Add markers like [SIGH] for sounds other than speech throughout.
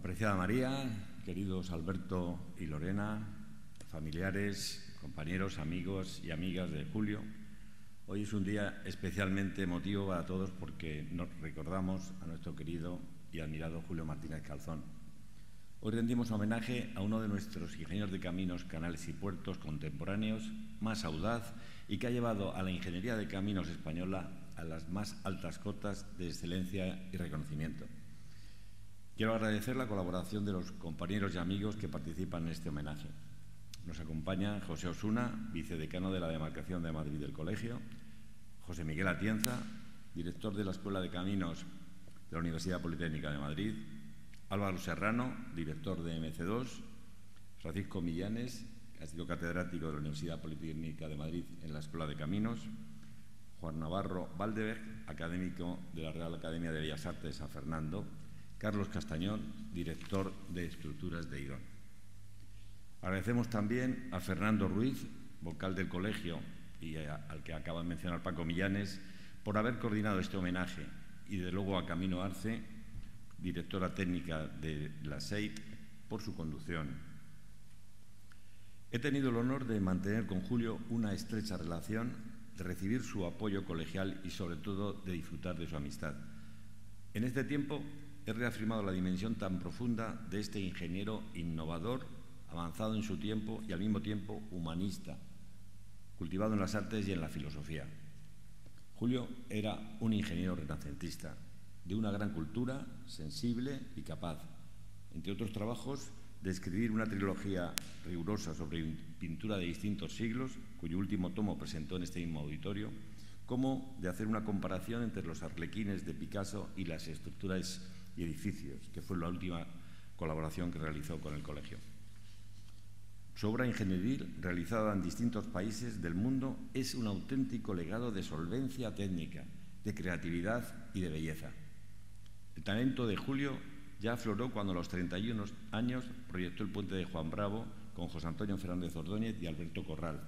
Apreciada María, queridos Alberto y Lorena, familiares, compañeros, amigos y amigas de Julio, hoy es un día especialmente emotivo para todos porque nos recordamos a nuestro querido y admirado Julio Martínez Calzón. Hoy rendimos homenaje a uno de nuestros ingenieros de caminos, canales y puertos contemporáneos más audaz y que ha llevado a la ingeniería de caminos española a las más altas cotas de excelencia y reconocimiento. Quiero agradecer la colaboración de los compañeros y amigos que participan en este homenaje. Nos acompaña José Osuna, vicedecano de la Demarcación de Madrid del Colegio, José Miguel Atienza, director de la Escuela de Caminos de la Universidad Politécnica de Madrid, Álvaro Serrano, director de MC2, Francisco Millanes, catedrático de la Universidad Politécnica de Madrid en la Escuela de Caminos, Juan Navarro Valdeberg, académico de la Real Academia de Bellas Artes de San Fernando, Carlos Castañón, director de Estructuras de IDON. Agradecemos también a Fernando Ruiz, vocal del colegio y al que acaba de mencionar Paco Millanes, por haber coordinado este homenaje y de luego a Camino Arce, directora técnica de la SEIT, por su conducción. He tenido el honor de mantener con Julio una estrecha relación, de recibir su apoyo colegial y sobre todo de disfrutar de su amistad. En este tiempo he reafirmado la dimensión tan profunda de este ingeniero innovador, avanzado en su tiempo y al mismo tiempo humanista, cultivado en las artes y en la filosofía. Julio era un ingeniero renacentista, de una gran cultura, sensible y capaz, entre otros trabajos, de escribir una trilogía rigurosa sobre pintura de distintos siglos, cuyo último tomo presentó en este mismo auditorio, como de hacer una comparación entre los arlequines de Picasso y las estructuras edificios, que fue la última colaboración que realizó con el colegio. Su obra ingenieril, realizada en distintos países del mundo, es un auténtico legado de solvencia técnica, de creatividad y de belleza. El talento de Julio ya afloró cuando a los 31 años proyectó el puente de Juan Bravo con José Antonio Fernández Ordóñez y Alberto Corral,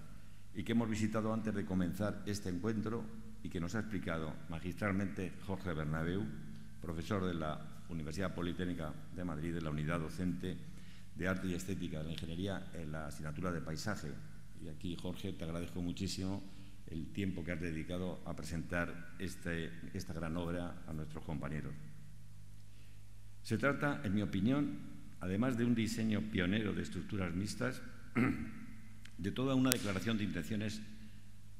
y que hemos visitado antes de comenzar este encuentro y que nos ha explicado magistralmente Jorge Bernabeu, profesor de la Universidad Politécnica de Madrid, de la unidad docente de Arte y Estética de la Ingeniería en la asignatura de Paisaje. Y aquí, Jorge, te agradezco muchísimo el tiempo que has dedicado a presentar este, esta gran obra a nuestros compañeros. Se trata, en mi opinión, además de un diseño pionero de estructuras mixtas, [CLEARS THROAT] de toda una declaración de intenciones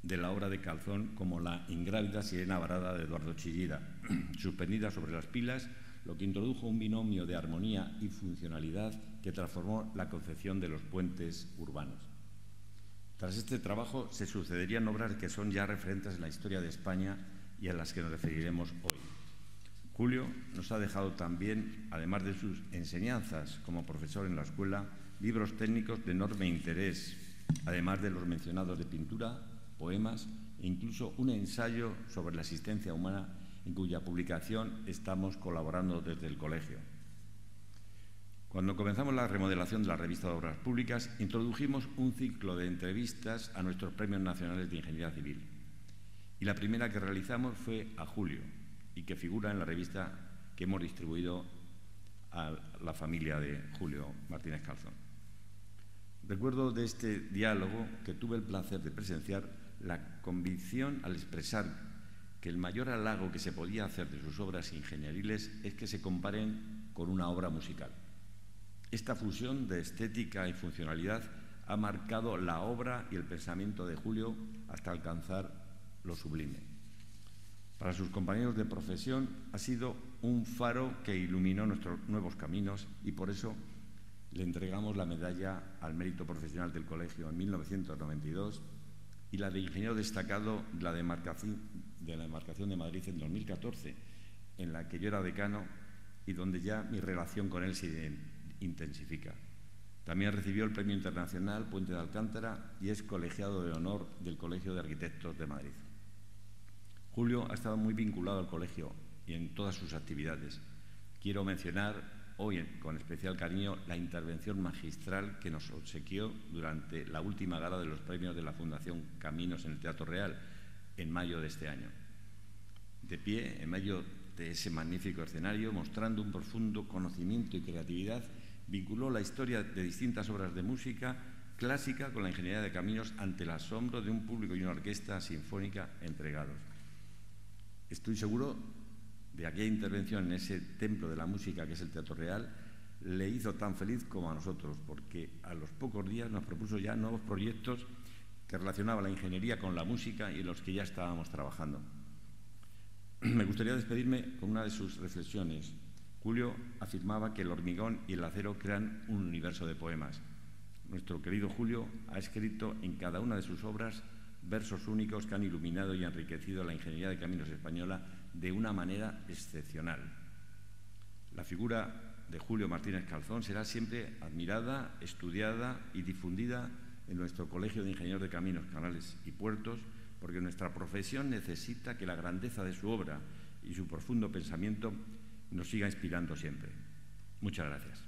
de la obra de Calzón como la ingrávida sirena varada de Eduardo Chillida, [CLEARS THROAT] suspendida sobre las pilas lo que introdujo un binomio de armonía y funcionalidad que transformó la concepción de los puentes urbanos. Tras este trabajo se sucederían obras que son ya referentes en la historia de España y a las que nos referiremos hoy. Julio nos ha dejado también, además de sus enseñanzas como profesor en la escuela, libros técnicos de enorme interés, además de los mencionados de pintura, poemas e incluso un ensayo sobre la existencia humana en cuya publicación estamos colaborando desde el colegio. Cuando comenzamos la remodelación de la revista de Obras Públicas, introdujimos un ciclo de entrevistas a nuestros premios nacionales de Ingeniería Civil. Y la primera que realizamos fue a Julio y que figura en la revista que hemos distribuido a la familia de Julio Martínez Calzón. Recuerdo de este diálogo que tuve el placer de presenciar la convicción al expresar que el mayor halago que se podía hacer de sus obras ingenieriles es que se comparen con una obra musical. Esta fusión de estética y funcionalidad ha marcado la obra y el pensamiento de Julio hasta alcanzar lo sublime. Para sus compañeros de profesión ha sido un faro que iluminó nuestros nuevos caminos y por eso le entregamos la medalla al mérito profesional del colegio en 1992 y la de ingeniero destacado de la demarcación, de la embarcación de Madrid en 2014, en la que yo era decano y donde ya mi relación con él se intensifica. También recibió el Premio Internacional Puente de Alcántara y es colegiado de honor del Colegio de Arquitectos de Madrid. Julio ha estado muy vinculado al colegio y en todas sus actividades. Quiero mencionar hoy con especial cariño la intervención magistral que nos obsequió durante la última gala de los premios de la Fundación Caminos en el Teatro Real, en mayo de este año. De pie, en mayo de ese magnífico escenario, mostrando un profundo conocimiento y creatividad, vinculó la historia de distintas obras de música clásica con la ingeniería de caminos ante el asombro de un público y una orquesta sinfónica entregados. Estoy seguro de aquella intervención en ese templo de la música que es el Teatro Real, le hizo tan feliz como a nosotros, porque a los pocos días nos propuso ya nuevos proyectos que relacionaba la ingeniería con la música y en los que ya estábamos trabajando. [CLEARS THROAT] Me gustaría despedirme con una de sus reflexiones. Julio afirmaba que el hormigón y el acero crean un universo de poemas. Nuestro querido Julio ha escrito en cada una de sus obras versos únicos que han iluminado y enriquecido la ingeniería de caminos española de una manera excepcional. La figura de Julio Martínez Calzón será siempre admirada, estudiada y difundida en nuestro Colegio de Ingenieros de Caminos, Canales y Puertos, porque nuestra profesión necesita que la grandeza de su obra y su profundo pensamiento nos siga inspirando siempre. Muchas gracias.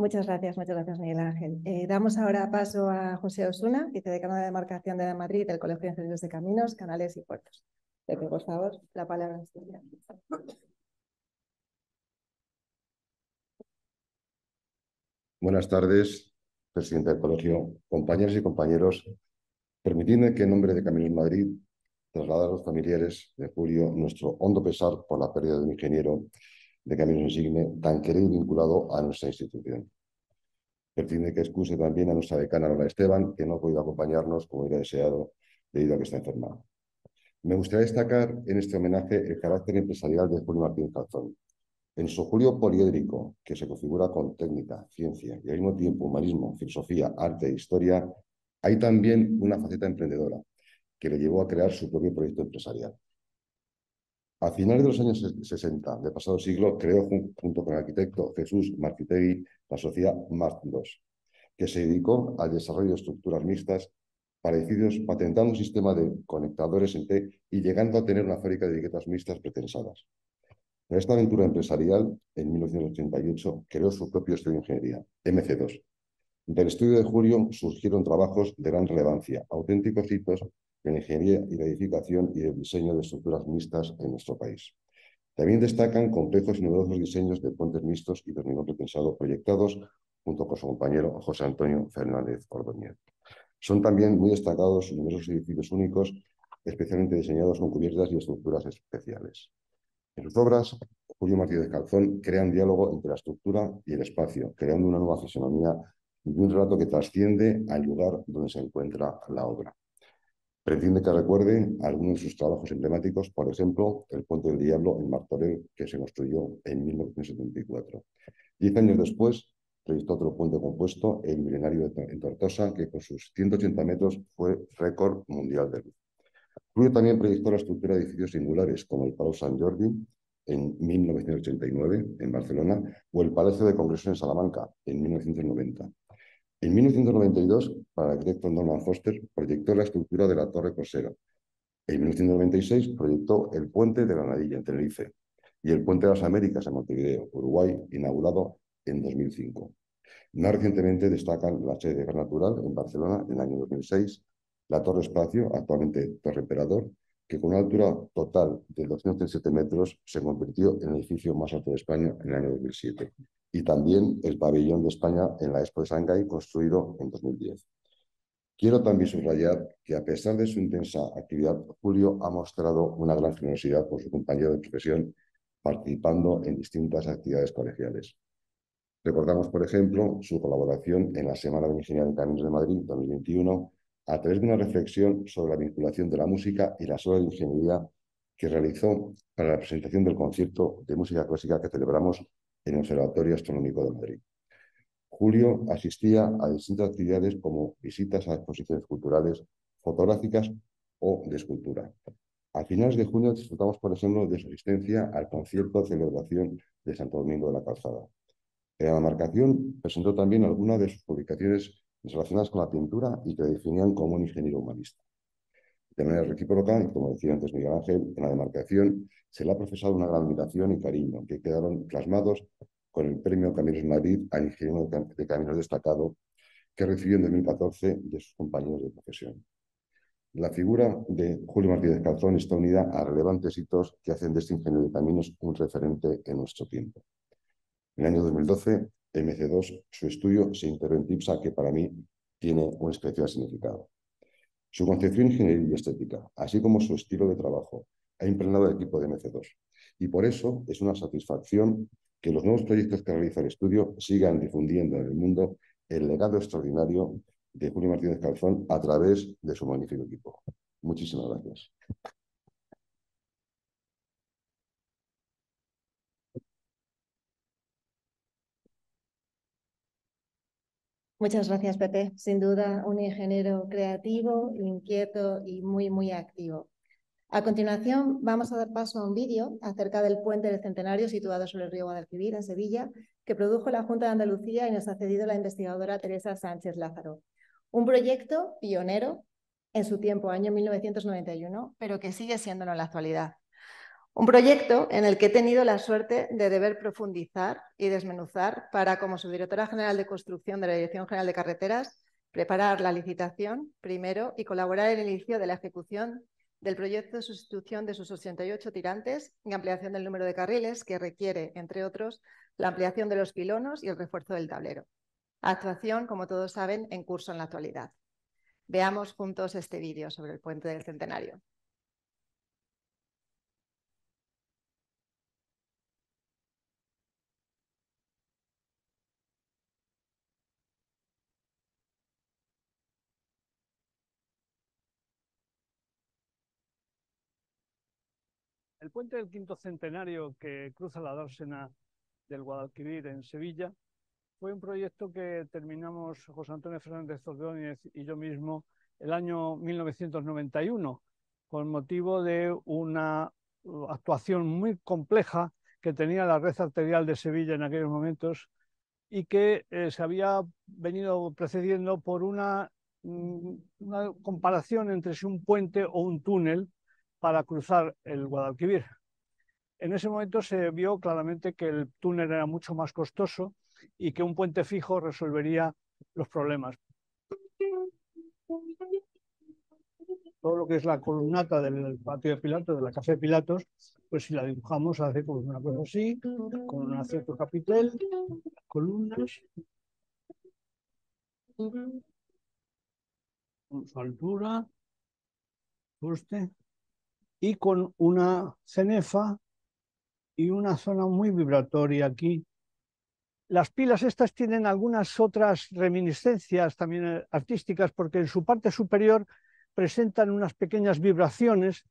Muchas gracias, muchas gracias, Miguel Ángel. Eh, damos ahora paso a José Osuna, Decano de Demarcación de Madrid del Colegio de Ingenieros de Caminos, Canales y Puertos. pido, por favor, la palabra Buenas tardes, presidente del colegio, Compañeros y compañeros. Permitidme que en nombre de Caminos Madrid trasladar a los familiares de Julio nuestro hondo pesar por la pérdida de un ingeniero de Camilo Insigne, tan querido y vinculado a nuestra institución. Percibe que excuse también a nuestra decana Lola Esteban, que no ha podido acompañarnos como hubiera deseado debido a que está enferma. Me gustaría destacar en este homenaje el carácter empresarial de Julio Martín Calzón. En su Julio poliédrico, que se configura con técnica, ciencia y al mismo tiempo humanismo, filosofía, arte e historia, hay también una faceta emprendedora que le llevó a crear su propio proyecto empresarial. A finales de los años 60 del pasado siglo creó junto con el arquitecto Jesús Marquitegui la sociedad Mart 2 que se dedicó al desarrollo de estructuras mixtas parecidos patentando un sistema de conectadores en T y llegando a tener una fábrica de etiquetas mixtas pretensadas. En esta aventura empresarial, en 1988, creó su propio estudio de ingeniería, MC2. Del estudio de Julio surgieron trabajos de gran relevancia, auténticos hitos en ingeniería y la edificación y el diseño de estructuras mixtas en nuestro país. También destacan complejos y numerosos diseños de puentes mixtos y hormigón repensado proyectados junto con su compañero José Antonio Fernández Ordóñez. Son también muy destacados numerosos edificios únicos, especialmente diseñados con cubiertas y estructuras especiales. En sus obras, Julio Martínez Calzón crea un diálogo entre la estructura y el espacio, creando una nueva fisionomía y un relato que trasciende al lugar donde se encuentra la obra. Pretende que recuerde algunos de sus trabajos emblemáticos, por ejemplo, El Puente del Diablo en Martorell, que se construyó en 1974. Diez años después, proyectó otro puente compuesto, el Milenario en Tortosa, que con sus 180 metros fue récord mundial de luz. también proyectó la estructura de edificios singulares, como el Palau San Jordi en 1989 en Barcelona o el Palacio de Congresos en Salamanca en 1990. En 1992, para el arquitecto Norman Foster, proyectó la estructura de la Torre Cosera. En 1996 proyectó el Puente de la Nadilla en Tenerife y el Puente de las Américas en Montevideo, Uruguay, inaugurado en 2005. Más recientemente destacan la sede de gas Natural en Barcelona en el año 2006, la Torre Espacio, actualmente Torre Emperador, que con una altura total de 237 metros se convirtió en el edificio más alto de España en el año 2007 y también el pabellón de España en la Expo de Shanghái construido en 2010. Quiero también subrayar que a pesar de su intensa actividad, Julio ha mostrado una gran generosidad por su compañero de profesión participando en distintas actividades colegiales. Recordamos, por ejemplo, su colaboración en la Semana de Ingeniería de Caminos de Madrid 2021 a través de una reflexión sobre la vinculación de la música y la sola de ingeniería que realizó para la presentación del concierto de música clásica que celebramos en el Observatorio Astronómico de Madrid. Julio asistía a distintas actividades como visitas a exposiciones culturales, fotográficas o de escultura. A finales de junio disfrutamos, por ejemplo, de su asistencia al concierto de celebración de Santo Domingo de la Calzada. En la marcación presentó también algunas de sus publicaciones relacionadas con la pintura y que definían como un ingeniero humanista. De manera recíproca, y como decía antes Miguel Ángel, en la demarcación se le ha profesado una gran admiración y cariño que quedaron plasmados con el premio Caminos Madrid al ingeniero de caminos destacado que recibió en 2014 de sus compañeros de profesión. La figura de Julio Martínez Calzón está unida a relevantes hitos que hacen de este ingeniero de caminos un referente en nuestro tiempo. En el año 2012, MC2, su estudio se integró en TIPSA, que para mí tiene un especial significado. Su concepción ingeniería y estética, así como su estilo de trabajo, ha impregnado el equipo de MC2. Y por eso es una satisfacción que los nuevos proyectos que realiza el estudio sigan difundiendo en el mundo el legado extraordinario de Julio Martínez Calzón a través de su magnífico equipo. Muchísimas gracias. Muchas gracias, Pepe. Sin duda, un ingeniero creativo, inquieto y muy, muy activo. A continuación, vamos a dar paso a un vídeo acerca del puente del centenario situado sobre el río Guadalquivir, en Sevilla, que produjo la Junta de Andalucía y nos ha cedido la investigadora Teresa Sánchez Lázaro. Un proyecto pionero en su tiempo, año 1991, pero que sigue siéndolo en la actualidad. Un proyecto en el que he tenido la suerte de deber profundizar y desmenuzar para, como subdirectora general de construcción de la Dirección General de Carreteras, preparar la licitación primero y colaborar en el inicio de la ejecución del proyecto de sustitución de sus 88 tirantes y ampliación del número de carriles que requiere, entre otros, la ampliación de los pilonos y el refuerzo del tablero. Actuación, como todos saben, en curso en la actualidad. Veamos juntos este vídeo sobre el puente del centenario. puente del quinto centenario que cruza la dársena del Guadalquivir en Sevilla fue un proyecto que terminamos José Antonio Fernández Ordóñez y yo mismo el año 1991 con motivo de una uh, actuación muy compleja que tenía la red arterial de Sevilla en aquellos momentos y que eh, se había venido precediendo por mm, una comparación entre si un puente o un túnel para cruzar el Guadalquivir. En ese momento se vio claramente que el túnel era mucho más costoso y que un puente fijo resolvería los problemas. Todo lo que es la columnata del patio de Pilatos, de la Café de Pilatos, pues si la dibujamos hace como una cosa así, con un cierto capitel, columnas, con su altura, coste y con una cenefa y una zona muy vibratoria aquí. Las pilas estas tienen algunas otras reminiscencias también eh, artísticas porque en su parte superior presentan unas pequeñas vibraciones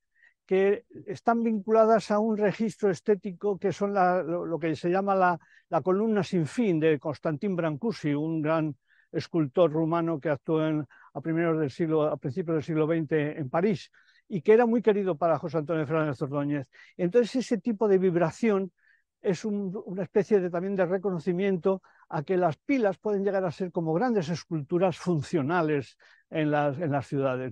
que están vinculadas a un registro estético que son lo, que se llama la, columna sin fin de Constantin Brancusi, un gran escultor rumano que actuó a, primeros del siglo, a principios del siglo XX en París y que era muy querido para José Antonio Fernández Ordóñez. Entonces ese tipo de vibración es una especie de, también de reconocimiento a que las pilas pueden llegar a ser como grandes esculturas funcionales en las, ciudades.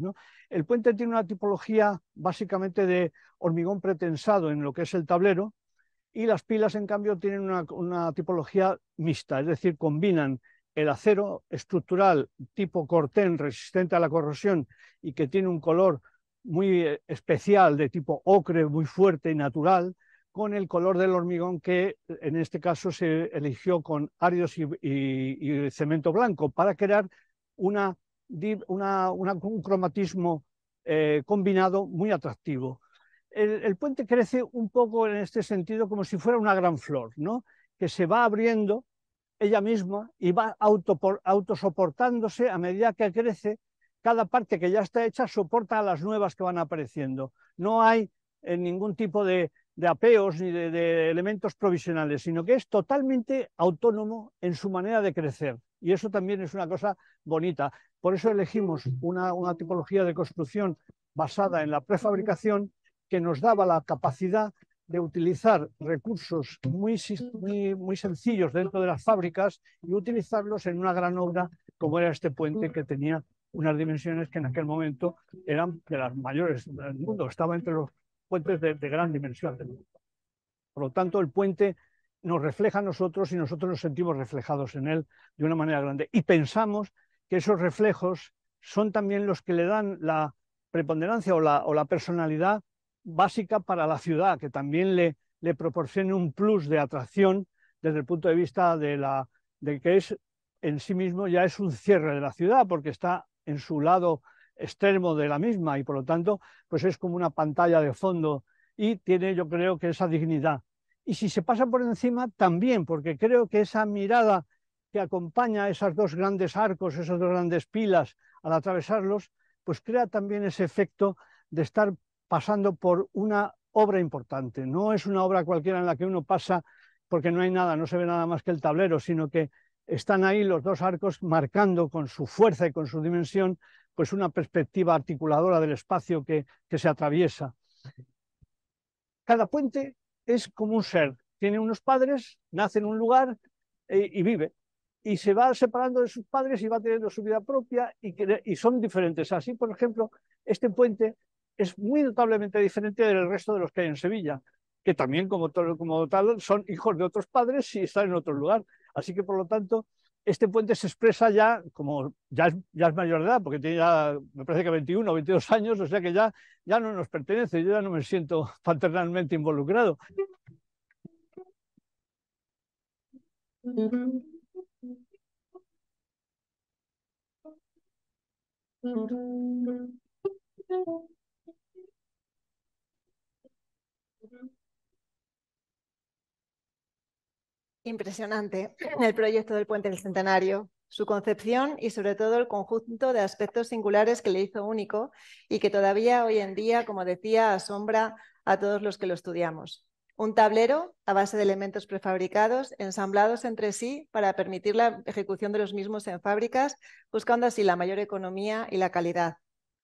El puente tiene una tipología básicamente de hormigón pretensado en lo que es el tablero y las pilas, en cambio, tienen una, una tipología mixta, es decir, combinan el acero estructural tipo cortén resistente a la corrosión y que tiene un color muy eh, especial de tipo ocre, muy fuerte y natural, con el color del hormigón que en este caso se eligió con áridos y, cemento blanco para crear una, un cromatismo eh, combinado muy atractivo. El, puente crece un poco en este sentido como si fuera una gran flor, ¿no? que se va abriendo ella misma y va autosoportándose a medida que crece cada parte que ya está hecha soporta a las nuevas que van apareciendo. No hay eh, ningún tipo de, apeos ni de, elementos provisionales, sino que es totalmente autónomo en su manera de crecer. Y eso también es una cosa bonita. Por eso elegimos una, tipología de construcción basada en la prefabricación que nos daba la capacidad de utilizar recursos muy, muy, muy, sencillos dentro de las fábricas y utilizarlos en una gran obra como era este puente que tenía unas dimensiones que en aquel momento eran de las mayores del mundo, estaba entre los puentes de, gran dimensión del mundo. Por lo tanto, el puente nos refleja a nosotros y nosotros nos sentimos reflejados en él de una manera grande. Y pensamos que esos reflejos son también los que le dan la preponderancia o la, o la personalidad básica para la ciudad, que también le, le proporcione un plus de atracción desde el punto de vista de, la, de que es en sí mismo ya es un cierre de la ciudad, porque está en su lado extremo de la misma y por lo tanto pues es como una pantalla de fondo y tiene yo creo que esa dignidad. Y si se pasa por encima también, porque creo que esa mirada que acompaña esos dos grandes arcos, esas dos grandes pilas al atravesarlos, pues crea también ese efecto de estar pasando por una obra importante. No es una obra cualquiera en la que uno pasa porque no hay nada, no se ve nada más que el tablero, sino que están ahí los dos arcos marcando con su fuerza y con su dimensión pues una perspectiva articuladora del espacio que, se atraviesa. Cada puente es como un ser, tiene unos padres, nace en un lugar eh, y vive. Y se va separando de sus padres y va teniendo su vida propia y, son diferentes. Así, por ejemplo, este puente es muy notablemente diferente del resto de los que hay en Sevilla, que también como, como tal son hijos de otros padres y están en otro lugar. Así que, por lo tanto, este puente se expresa ya como ya es, ya mayor de edad, porque tiene ya, me parece que 21 o 22 años, o sea que ya, ya no nos pertenece, yo ya no me siento [LAUGHS] paternalmente involucrado. Impresionante [CLEARS THROAT] el proyecto del Puente del Centenario, su concepción y sobre todo el conjunto de aspectos singulares que le hizo único y que todavía hoy en día, como decía, asombra a todos los que lo estudiamos. Un tablero a base de elementos prefabricados ensamblados entre sí para permitir la ejecución de los mismos en fábricas, buscando así la mayor economía y la calidad.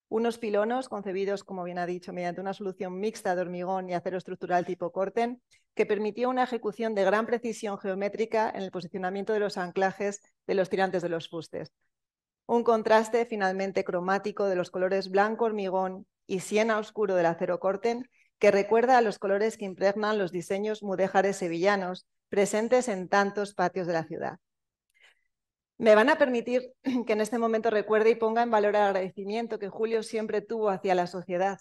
Unos pilones concebidos, como bien ha dicho, mediante una solución mixta de hormigón y acero estructural tipo Corten, que permitió una ejecución de gran precisión geométrica en el posicionamiento de los anclajes de los tirantes de los fustes. Un contraste finalmente cromático de los colores blanco hormigón y siena oscuro del acero corten que recuerda a los colores que impregnan los diseños mudéjares sevillanos presentes en tantos patios de la ciudad. Me van a permitir [CLEARS THROAT] que en este momento recuerde y ponga en valor el agradecimiento que Julio siempre tuvo hacia la sociedad,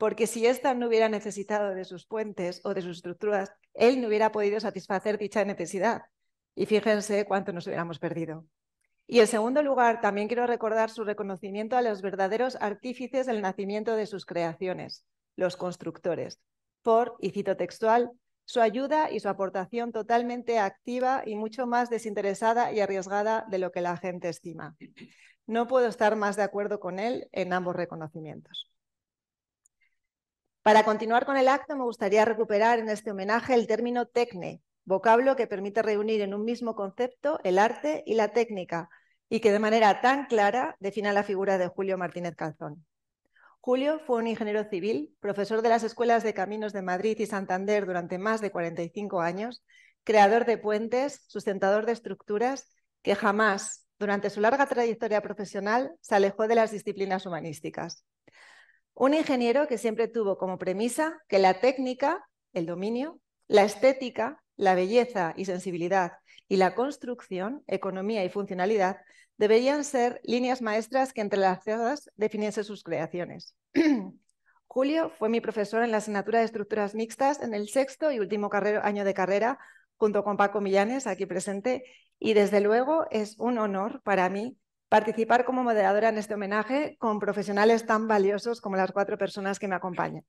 porque si ésta no hubiera necesitado de sus puentes o de sus estructuras, él no hubiera podido satisfacer dicha necesidad. Y fíjense cuánto nos hubiéramos perdido. Y en segundo lugar, también quiero recordar su reconocimiento a los verdaderos artífices del nacimiento de sus creaciones, los constructores, por, y cito textual, su ayuda y su aportación totalmente activa y mucho más desinteresada y arriesgada de lo que la gente estima. No puedo estar más de acuerdo con él en ambos reconocimientos. Para continuar con el acto, me gustaría recuperar en este homenaje el término tecne, vocablo que permite reunir en un mismo concepto el arte y la técnica, y que de manera tan clara defina la figura de Julio Martínez Calzón. Julio fue un ingeniero civil, profesor de las escuelas de caminos de Madrid y Santander durante más de 45 años, creador de puentes, sustentador de estructuras, que jamás, durante su larga trayectoria profesional, se alejó de las disciplinas humanísticas. Un ingeniero que siempre tuvo como premisa que la técnica, el dominio, la estética, la belleza y sensibilidad y la construcción, economía y funcionalidad deberían ser líneas maestras que entre las entrelazadas definiesen sus creaciones. [CLEARS THROAT] Julio fue mi profesor en la asignatura de estructuras mixtas en el sexto y último año de carrera, junto con Paco Millanes, aquí presente, y desde luego es un honor para mí participar como moderadora en este homenaje con profesionales tan valiosos como las cuatro personas que me acompañan.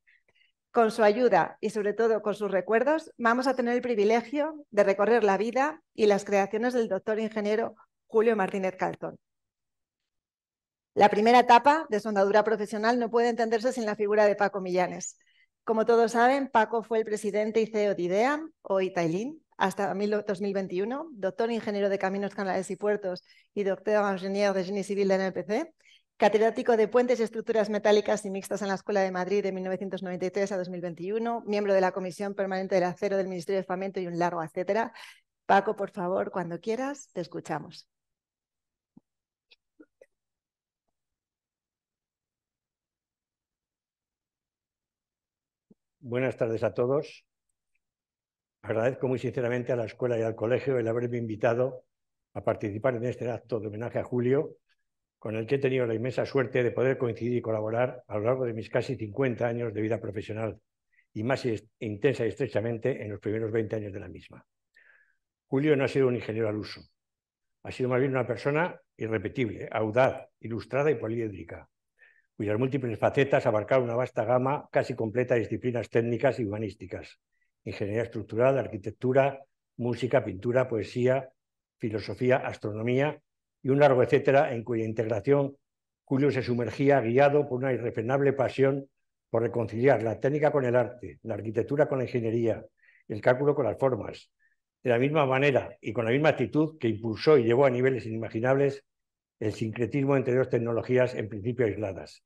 Con su ayuda y sobre todo con sus recuerdos, vamos a tener el privilegio de recorrer la vida y las creaciones del doctor ingeniero Julio Martínez Calzón. La primera etapa de su andadura profesional no puede entenderse sin la figura de Paco Millanes. Como todos saben, Paco fue el presidente y CEO de IDEAM, o Itailín, hasta 2021, doctor ingeniero de caminos, canales y puertos y doctor ingeniero de Genie Civil de NPC, catedrático de puentes y estructuras metálicas y mixtas en la Escuela de Madrid de 1993 a 2021, miembro de la Comisión Permanente del Acero del Ministerio de Fomento y un largo etcétera. Paco, por favor, cuando quieras, te escuchamos. Buenas tardes a todos. Agradezco muy sinceramente a la escuela y al colegio el haberme invitado a participar en este acto de homenaje a Julio, con el que he tenido la inmensa suerte de poder coincidir y colaborar a lo largo de mis casi 50 años de vida profesional y más intensa y estrechamente en los primeros 20 años de la misma. Julio no ha sido un ingeniero al uso, ha sido más bien una persona irrepetible, audaz, ilustrada y poliédrica, cuyas múltiples facetas abarcaron una vasta gama casi completa de disciplinas técnicas y humanísticas, ingeniería estructural, arquitectura, música, pintura, poesía, filosofía, astronomía y un largo etcétera en cuya integración Julio se sumergía guiado por una irrefrenable pasión por reconciliar la técnica con el arte, la arquitectura con la ingeniería, el cálculo con las formas. De la misma manera y con la misma actitud que impulsó y llevó a niveles inimaginables el sincretismo entre dos tecnologías en principio aisladas,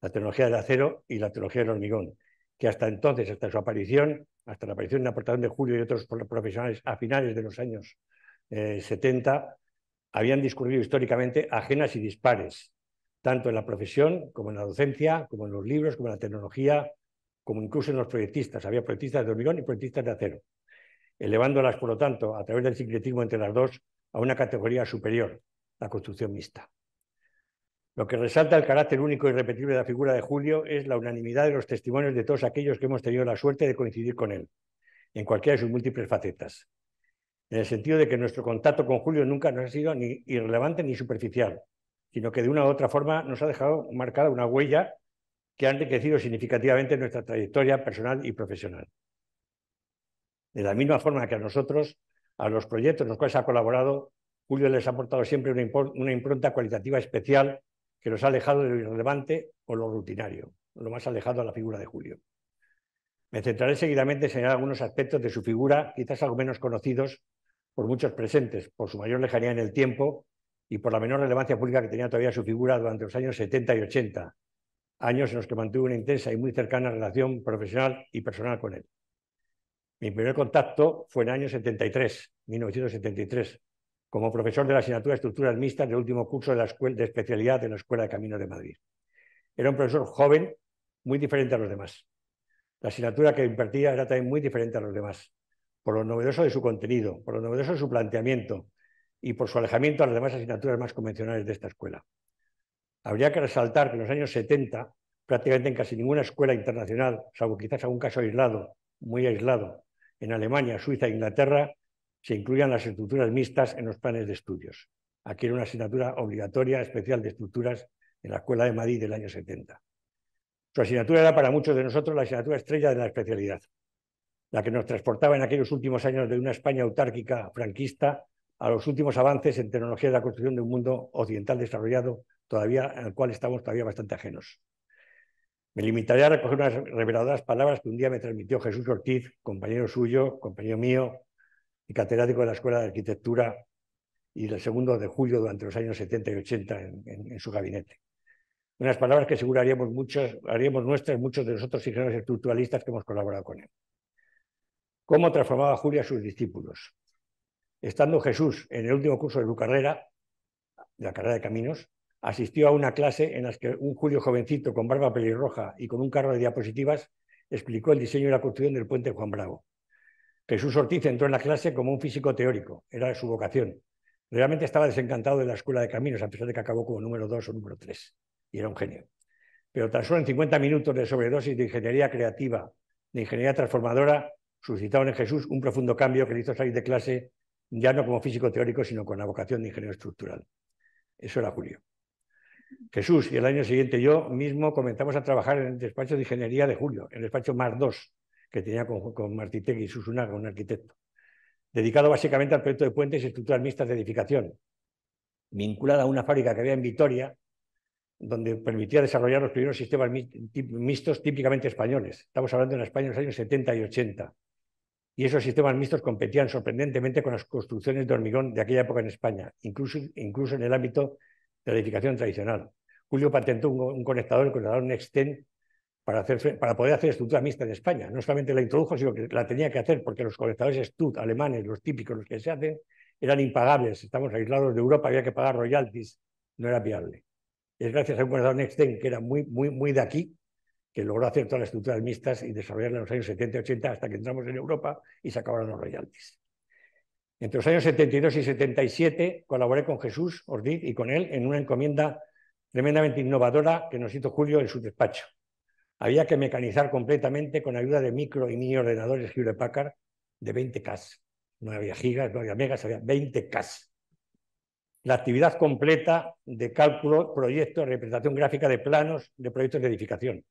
la tecnología del acero y la tecnología del hormigón, que hasta entonces, hasta su aparición, hasta la aparición de Aportación de Julio y otros profesionales a finales de los años 70, eh, habían discurrido históricamente ajenas y dispares, tanto en la profesión como en la docencia, como en los libros, como en la tecnología, como incluso en los proyectistas. Había proyectistas de hormigón y proyectistas de acero, elevándolas, por lo tanto, a través del sincretismo entre las dos, a una categoría superior, la construcción mixta. Lo que resalta el carácter único y e repetible de la figura de Julio es la unanimidad de los testimonios de todos aquellos que hemos tenido la suerte de coincidir con él, en cualquiera de sus múltiples facetas, en el sentido de que nuestro contacto con Julio nunca nos ha sido ni irrelevante ni superficial, sino que de una u otra forma nos ha dejado marcada una huella que ha enriquecido significativamente nuestra trayectoria personal y profesional. De la misma forma que a nosotros, a los proyectos en los cuales ha colaborado, Julio les ha aportado siempre una, impronta cualitativa especial que los ha alejado de lo irrelevante o lo rutinario, lo más alejado a la figura de Julio. Me centraré seguidamente en señalar algunos aspectos de su figura, quizás algo menos conocidos por muchos presentes, por su mayor lejanía en el tiempo y por la menor relevancia pública que tenía todavía su figura durante los años 70 y 80, años en los que mantuve una intensa y muy cercana relación profesional y personal con él. Mi primer contacto fue en el año 73, 1973, como profesor de la asignatura de estructuras mixtas el último curso de, la de especialidad en la Escuela de Caminos de Madrid. Era un profesor joven, muy diferente a los demás. La asignatura que impartía era también muy diferente a los demás, por lo novedoso de su contenido, por lo novedoso de su planteamiento y por su alejamiento a las demás asignaturas más convencionales de esta escuela. Habría que resaltar que en los años 70, prácticamente en casi ninguna escuela internacional, salvo quizás algún caso aislado, muy aislado, en Alemania, Suiza e Inglaterra, se incluyan las estructuras mixtas en los planes de estudios. Aquí era una asignatura obligatoria especial de estructuras en la Escuela de Madrid del año 70. Su asignatura era para muchos de nosotros la asignatura estrella de la especialidad, la que nos transportaba en aquellos últimos años de una España autárquica franquista a los últimos avances en tecnología de la construcción de un mundo occidental desarrollado todavía al cual estamos todavía bastante ajenos. Me limitaré a recoger unas reveladoras palabras que un día me transmitió Jesús Ortiz, compañero suyo, compañero mío, y catedrático de la Escuela de Arquitectura y del segundo de julio durante los años 70 y 80 en, su gabinete. Unas palabras que seguro haríamos, muchos, haríamos nuestras muchos de los otros ingenieros estructuralistas que hemos colaborado con él. ¿Cómo transformaba Julio a sus discípulos? Estando Jesús en el último curso de su carrera, de la carrera de caminos, asistió a una clase en la que un Julio jovencito con barba pelirroja y con un carro de diapositivas explicó el diseño y la construcción del puente Juan Bravo. Jesús Ortiz entró en la clase como un físico teórico, era su vocación. Realmente estaba desencantado de la escuela de caminos, a pesar de que acabó como número dos o número tres. y era un genio. Pero tan solo en 50 minutos de sobredosis de ingeniería creativa, de ingeniería transformadora, suscitaron en Jesús un profundo cambio que le hizo salir de clase ya no como físico teórico, sino con la vocación de ingeniero estructural. Eso era Julio. Jesús y el año siguiente yo mismo comenzamos a trabajar en el despacho de ingeniería de Julio, en el despacho mar 2, que tenía con, con y Susunaga, un arquitecto, dedicado básicamente al proyecto de puentes y estructuras mixtas de edificación, vinculada a una fábrica que había en Vitoria, donde permitía desarrollar los primeros sistemas mixtos típicamente españoles. Estamos hablando en España en los años 70 y 80. Y esos sistemas mixtos competían sorprendentemente con las construcciones de hormigón de aquella época en España, incluso, incluso en el ámbito de la edificación tradicional. Julio patentó un, un conectador, el un para, poder hacer estructura mixta en España. No solamente la introdujo, sino que la tenía que hacer porque los colectores STUD alemanes, los típicos, los que se hacen, eran impagables. Estamos aislados de Europa, había que pagar royalties, no era viable. es gracias a un colectador Nexten que era muy, muy, muy de aquí, que logró hacer todas las estructuras mixtas y desarrollarlas en los años 70 y 80 hasta que entramos en Europa y se acabaron los royalties. Entre los años 72 y 77 colaboré con Jesús Ordiz y con él en una encomienda tremendamente innovadora que nos hizo Julio en su despacho había que mecanizar completamente con ayuda de micro y mini ordenadores Hewlett Packard de 20K. No había gigas, no había megas, había 20K. La actividad completa de cálculo, proyecto, representación gráfica de planos de proyectos de edificación,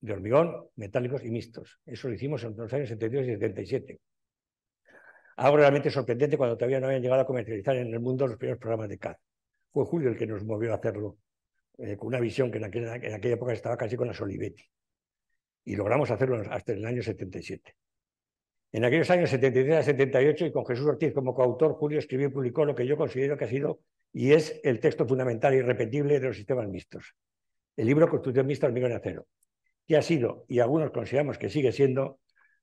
de hormigón, metálicos y mixtos. Eso lo hicimos entre los años 72 y 77. Algo realmente sorprendente cuando todavía no habían llegado a comercializar en el mundo los primeros programas de CAD. Fue Julio el que nos movió a hacerlo, eh, con una visión que en aquella, en aquella época estaba casi con la Solivetti. Y logramos hacerlo hasta el año 77. En aquellos años 73 a 78 y con Jesús Ortiz como coautor, Julio escribió y publicó lo que yo considero que ha sido y es el texto fundamental e irrepetible de los sistemas mixtos, el libro Constitución Mixta Amigo de Acero, que ha sido, y algunos consideramos que sigue siendo,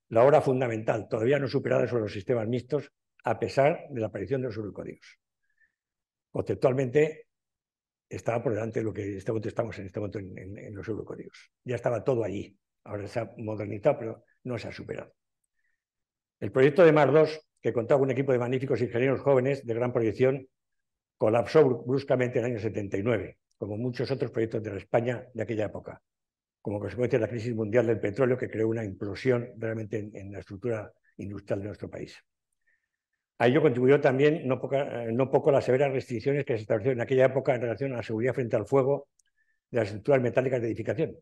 la obra fundamental, todavía no superada sobre los sistemas mixtos, a pesar de la aparición de los subcódigos. Conceptualmente, estaba por delante de lo que este estamos en este momento en, en, los eurocódigos. Ya estaba todo allí ahora se ha modernizado, pero no se ha superado. El proyecto de Mar 2, que contaba un equipo de magníficos ingenieros jóvenes de gran proyección, colapsó bruscamente en el año 79, como muchos otros proyectos de la España de aquella época, como consecuencia de la crisis mundial del petróleo que creó una implosión realmente en, la estructura industrial de nuestro país. A ello contribuyó también no, eh, no poco las severas restricciones que se establecieron en aquella época en relación a la seguridad frente al fuego de las estructuras metálicas de edificación,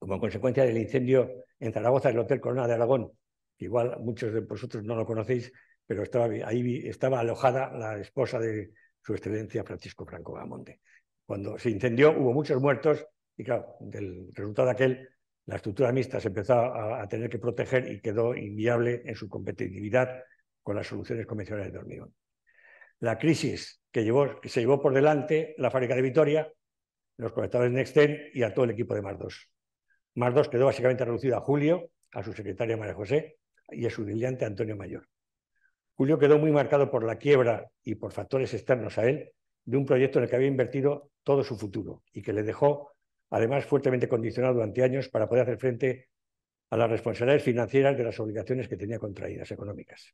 como consecuencia del incendio en Zaragoza, el Hotel Corona de Aragón, que igual muchos de vosotros no lo conocéis, pero estaba, ahí estaba alojada la esposa de su excelencia Francisco Franco Gamonte. Cuando se incendió hubo muchos muertos y claro, del resultado de aquel, la estructura mixta se empezó a, tener que proteger y quedó inviable en su competitividad con las soluciones convencionales de hormigón. La crisis que, llevó, se llevó por delante la fábrica de Vitoria, los conectadores Nexten y a todo el equipo de Mardos. Más dos quedó básicamente reducido a Julio, a su secretaria María José y a su brillante Antonio Mayor. Julio quedó muy marcado por la quiebra y por factores externos a él de un proyecto en el que había invertido todo su futuro y que le dejó, además, fuertemente condicionado durante años para poder hacer frente a las responsabilidades financieras de las obligaciones que tenía contraídas económicas.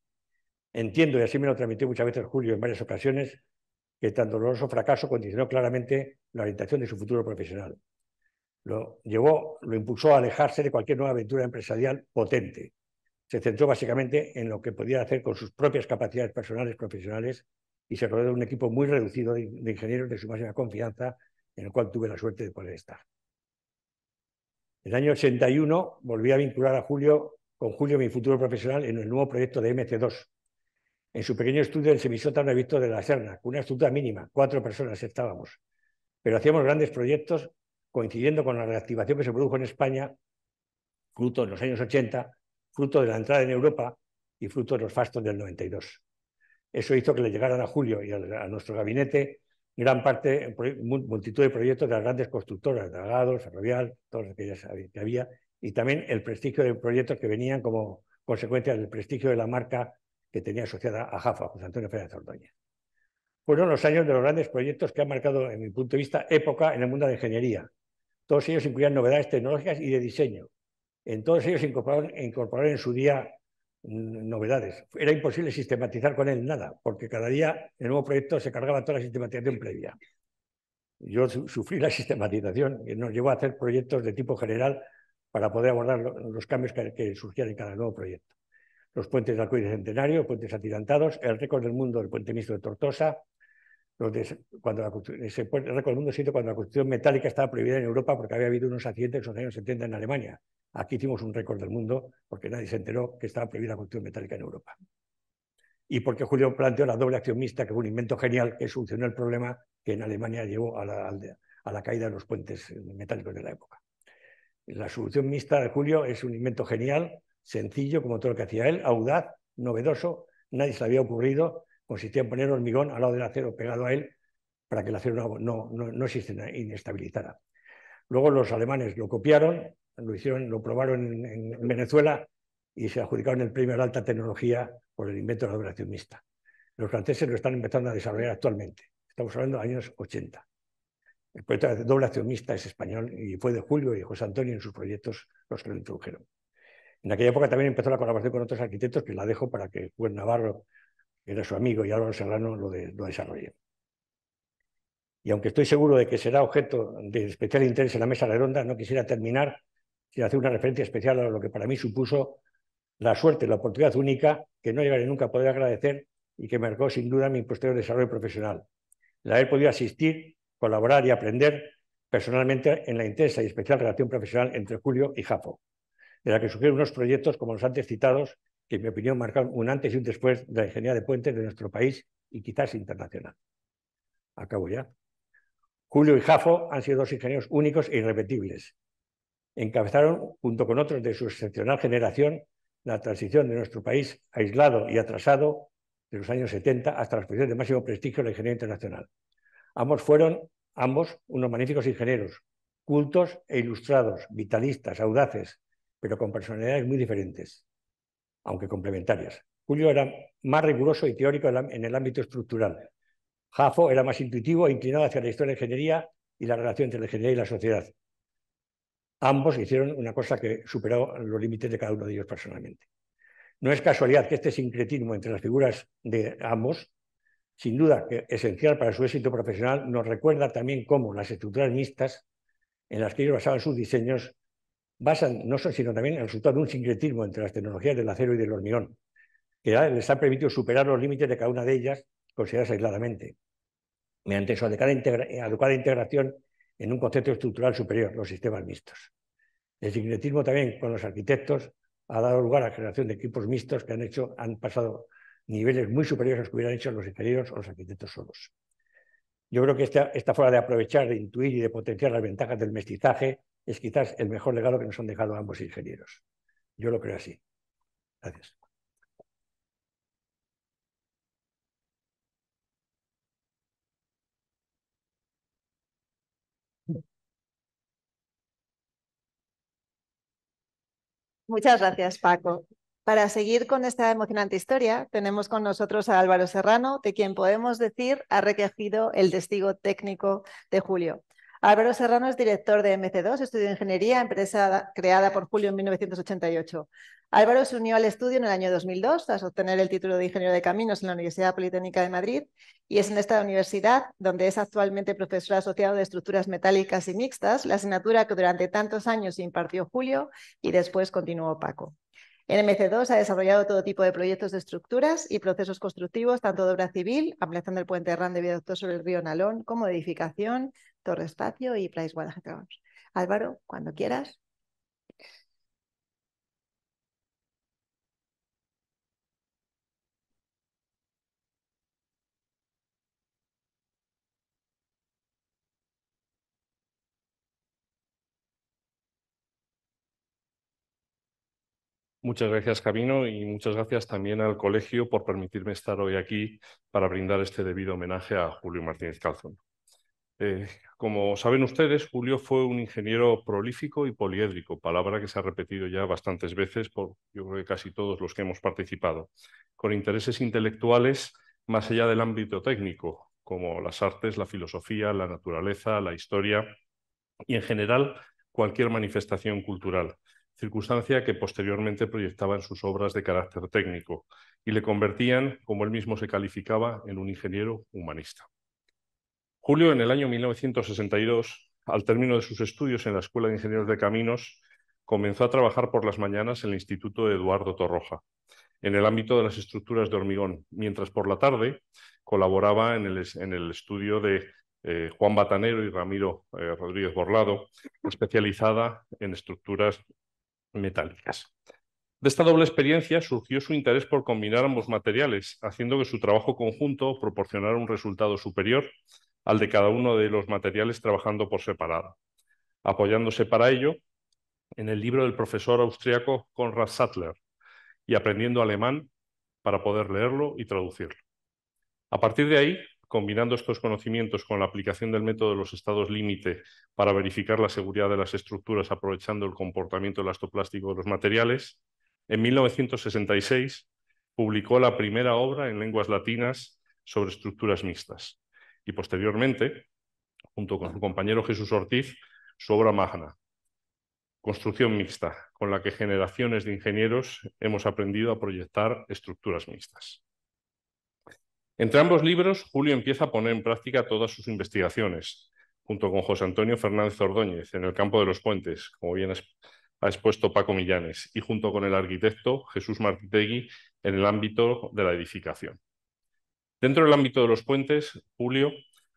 Entiendo, y así me lo transmitió muchas veces Julio en varias ocasiones, que tan doloroso fracaso condicionó claramente la orientación de su futuro profesional, lo llevó, lo impulsó a alejarse de cualquier nueva aventura empresarial potente. Se centró básicamente en lo que podía hacer con sus propias capacidades personales, profesionales, y se rodeó de un equipo muy reducido de, ingenieros de su máxima confianza, en el cual tuve la suerte de poder estar. En el año 81 volví a vincular a Julio, con Julio mi futuro profesional en el nuevo proyecto de MC2. En su pequeño estudio en semisótano he visto de la Serna, con una estructura mínima, cuatro personas estábamos, pero hacíamos grandes proyectos coincidiendo con la reactivación que se produjo en España, fruto de los años 80, fruto de la entrada en Europa y fruto de los fastos del 92. Eso hizo que le llegaran a Julio y a, nuestro gabinete gran parte, multitud de proyectos de las grandes constructoras, Dragados, Ferrovial, todos aquellas que había, y también el prestigio de proyectos que venían como consecuencia del prestigio de la marca que tenía asociada a Jafa, José Antonio Fernández Ordóñez. Fueron los años de los grandes proyectos que han marcado, en mi punto de vista, época en el mundo de la ingeniería, todos ellos incluían novedades tecnológicas y de diseño. En todos ellos incorporaron, incorporaron en su día mm, novedades. Era imposible sistematizar con él nada, porque cada día el nuevo proyecto se cargaba toda la sistematización previa. Yo sufrí la [LAUGHS] sistematización y nos llevó a hacer proyectos de tipo general para poder abordar los cambios que, surgían en cada nuevo proyecto. Los puentes de arcoíris centenario, puentes atirantados, el récord del mundo del puente mixto de Tortosa, donde cuando la, se récord mundo cuando la construcción metálica estaba prohibida en Europa porque había habido unos accidentes en los años 70 en Alemania. Aquí hicimos un récord del mundo porque nadie se enteró que estaba prohibida la construcción metálica en Europa. Y porque Julio planteó la doble acción mixta, que fue un invento genial que solucionó el problema que en Alemania llevó a la, a la caída de los puentes metálicos de la época. La solución mixta de Julio es un invento genial, sencillo, como todo lo que hacía él, audaz, novedoso, nadie se le había ocurrido consistía pues en poner hormigón al lado del acero pegado a él para que el acero no, no, no, se inestabilizara. Luego los alemanes lo copiaron, lo hicieron, lo probaron en, Venezuela y se adjudicaron el premio a alta tecnología por el invento de la duración mixta. Los franceses lo están empezando a desarrollar actualmente. Estamos hablando de años 80. El proyecto de doble es español y fue de Julio y José Antonio en sus proyectos los que lo introdujeron. En aquella época también empezó la colaboración con otros arquitectos, que la dejo para que Juan Navarro era su amigo y Álvaro Serrano lo, de, lo desarrolló. Y aunque estoy seguro de que será objeto de especial interés en la mesa redonda, no quisiera terminar sin hacer una referencia especial a lo que para mí supuso la suerte, la oportunidad única que no llegaré nunca a poder agradecer y que marcó sin duda mi posterior desarrollo profesional. La haber podido asistir, colaborar y aprender personalmente en la intensa y especial relación profesional entre Julio y Japo, de la que surgieron unos proyectos como los antes citados que en mi opinión marcaron un antes y un después de la ingeniería de puentes de nuestro país y quizás internacional. Acabo ya. Julio y Jafo han sido dos ingenieros únicos e irrepetibles. Encabezaron, junto con otros de su excepcional generación, la transición de nuestro país aislado y atrasado de los años 70 hasta la posiciones de máximo prestigio de la ingeniería internacional. Ambos fueron, ambos, unos magníficos ingenieros, cultos e ilustrados, vitalistas, audaces, pero con personalidades muy diferentes aunque complementarias. Julio era más riguroso y teórico en el ámbito estructural. Jafo era más intuitivo e inclinado hacia la historia de la ingeniería y la relación entre la ingeniería y la sociedad. Ambos hicieron una cosa que superó los límites de cada uno de ellos personalmente. No es casualidad que este sincretismo entre las figuras de ambos, sin duda esencial para su éxito profesional, nos recuerda también cómo las estructuras mixtas en las que ellos basaban sus diseños basan, no solo, sino también el resultado de un sincretismo entre las tecnologías del acero y del hormigón, que les ha permitido superar los límites de cada una de ellas consideradas aisladamente, mediante su eh, adecuada, integración en un concepto estructural superior, los sistemas mixtos. El sincretismo también con los arquitectos ha dado lugar a la generación de equipos mixtos que han, hecho, han pasado niveles muy superiores a los que hubieran hecho los ingenieros o los arquitectos solos. Yo creo que esta forma de aprovechar, de intuir y de potenciar las ventajas del mestizaje es quizás el mejor legado que nos han dejado ambos ingenieros. Yo lo creo así. Gracias. Muchas gracias, Paco. Para seguir con esta emocionante historia, tenemos con nosotros a Álvaro Serrano, de quien podemos decir ha recogido el testigo técnico de Julio. Álvaro Serrano es director de MC2, estudio de ingeniería, empresa creada por Julio en 1988. Álvaro se unió al estudio en el año 2002 tras obtener el título de ingeniero de caminos en la Universidad Politécnica de Madrid y es en esta universidad donde es actualmente profesor asociado de estructuras metálicas y mixtas, la asignatura que durante tantos años impartió Julio y después continuó Paco. En MC2 ha desarrollado todo tipo de proyectos de estructuras y procesos constructivos, tanto de obra civil, ampliación del puente Herrán de viaducto sobre el río Nalón, como de edificación, Torres Patio y Guadalajara. Álvaro, cuando quieras. Muchas gracias, Camino, y muchas gracias también al colegio por permitirme estar hoy aquí para brindar este debido homenaje a Julio Martínez Calzón. Eh, como saben ustedes, Julio fue un ingeniero prolífico y poliédrico, palabra que se ha repetido ya bastantes veces por yo creo que casi todos los que hemos participado, con intereses intelectuales más allá del ámbito técnico, como las artes, la filosofía, la naturaleza, la historia y en general cualquier manifestación cultural, circunstancia que posteriormente proyectaba en sus obras de carácter técnico y le convertían, como él mismo se calificaba, en un ingeniero humanista. Julio, en el año 1962, al término de sus estudios en la Escuela de Ingenieros de Caminos, comenzó a trabajar por las mañanas en el Instituto de Eduardo Torroja, en el ámbito de las estructuras de hormigón, mientras por la tarde colaboraba en el, estudio de eh, Juan Batanero y Ramiro eh, Rodríguez Borlado, especializada en estructuras metálicas. De esta doble experiencia surgió su interés por combinar ambos materiales, haciendo que su trabajo conjunto proporcionara un resultado superior al de cada uno de los materiales trabajando por separado, apoyándose para ello en el libro del profesor austriaco Konrad Sattler y aprendiendo alemán para poder leerlo y traducirlo. A partir de ahí, combinando estos conocimientos con la aplicación del método de los estados límite para verificar la seguridad de las estructuras aprovechando el comportamiento elastoplástico de los materiales, en 1966 publicó la primera obra en lenguas latinas sobre estructuras mixtas, y posteriormente, junto con su compañero Jesús Ortiz, su obra magna, Construcción Mixta, con la que generaciones de ingenieros hemos aprendido a proyectar estructuras mixtas. Entre ambos libros, Julio empieza a poner en práctica todas sus investigaciones, junto con José Antonio Fernández Ordóñez, en el campo de los puentes, como bien ha expuesto Paco Millanes, y junto con el arquitecto Jesús Martitegui en el ámbito de la edificación. Dentro del ámbito de los puentes, Julio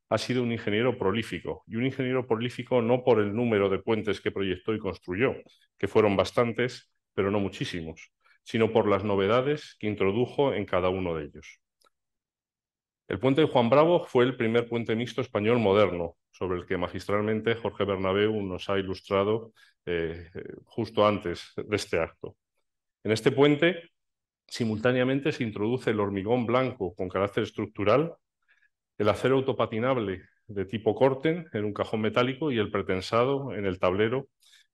ha sido un ingeniero prolífico, y un ingeniero prolífico no por el número de puentes que proyectó y construyó, que fueron bastantes, pero no muchísimos, sino por las novedades que introdujo en cada uno de ellos. El puente de Juan Bravo fue el primer puente mixto español moderno, sobre el que magistralmente Jorge Bernabeu nos ha ilustrado eh, justo antes de este acto. En este puente Simultáneamente se introduce el hormigón blanco con carácter estructural, el acero autopatinable de tipo corten en un cajón metálico y el pretensado en el tablero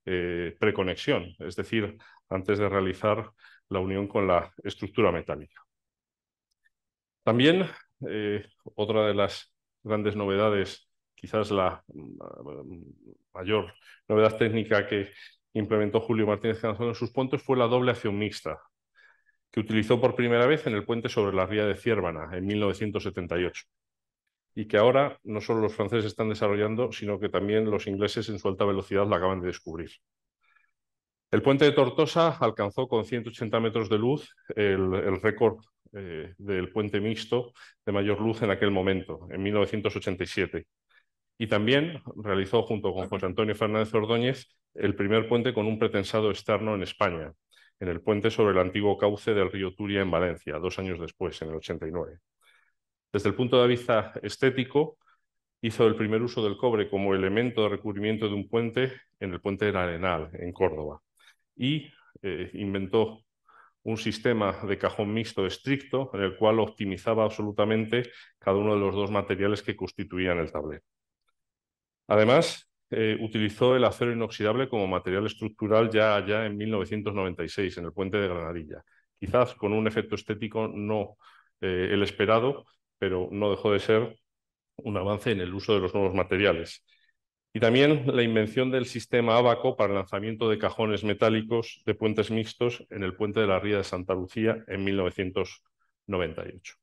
eh, preconexión, es decir, antes de realizar la unión con la estructura metálica. También, eh, otra de las grandes novedades, quizás la mm, mayor novedad técnica que implementó Julio Martínez Canzón en sus puntos fue la doble acción mixta, que utilizó por primera vez en el puente sobre la ría de Ciervana en 1978 y que ahora no solo los franceses están desarrollando, sino que también los ingleses en su alta velocidad la acaban de descubrir. El puente de Tortosa alcanzó con 180 metros de luz el, récord eh, del puente mixto de mayor luz en aquel momento, en 1987. Y también realizó junto con José Antonio Fernández Ordóñez el primer puente con un pretensado externo en España, en el puente sobre el antiguo cauce del río Turia en Valencia, dos años después, en el 89. Desde el punto de vista estético, hizo el primer uso del cobre como elemento de recubrimiento de un puente en el puente del Arenal, en Córdoba, y eh, inventó un sistema de cajón mixto estricto en el cual optimizaba absolutamente cada uno de los dos materiales que constituían el tablero. Además, eh, utilizó el acero inoxidable como material estructural ya, allá en 1996, en el puente de Granadilla. Quizás con un efecto estético no eh, el esperado, pero no dejó de ser un avance en el uso de los nuevos materiales. Y también la invención del sistema abaco para el lanzamiento de cajones metálicos de puentes mixtos en el puente de la Ría de Santa Lucía en 1998.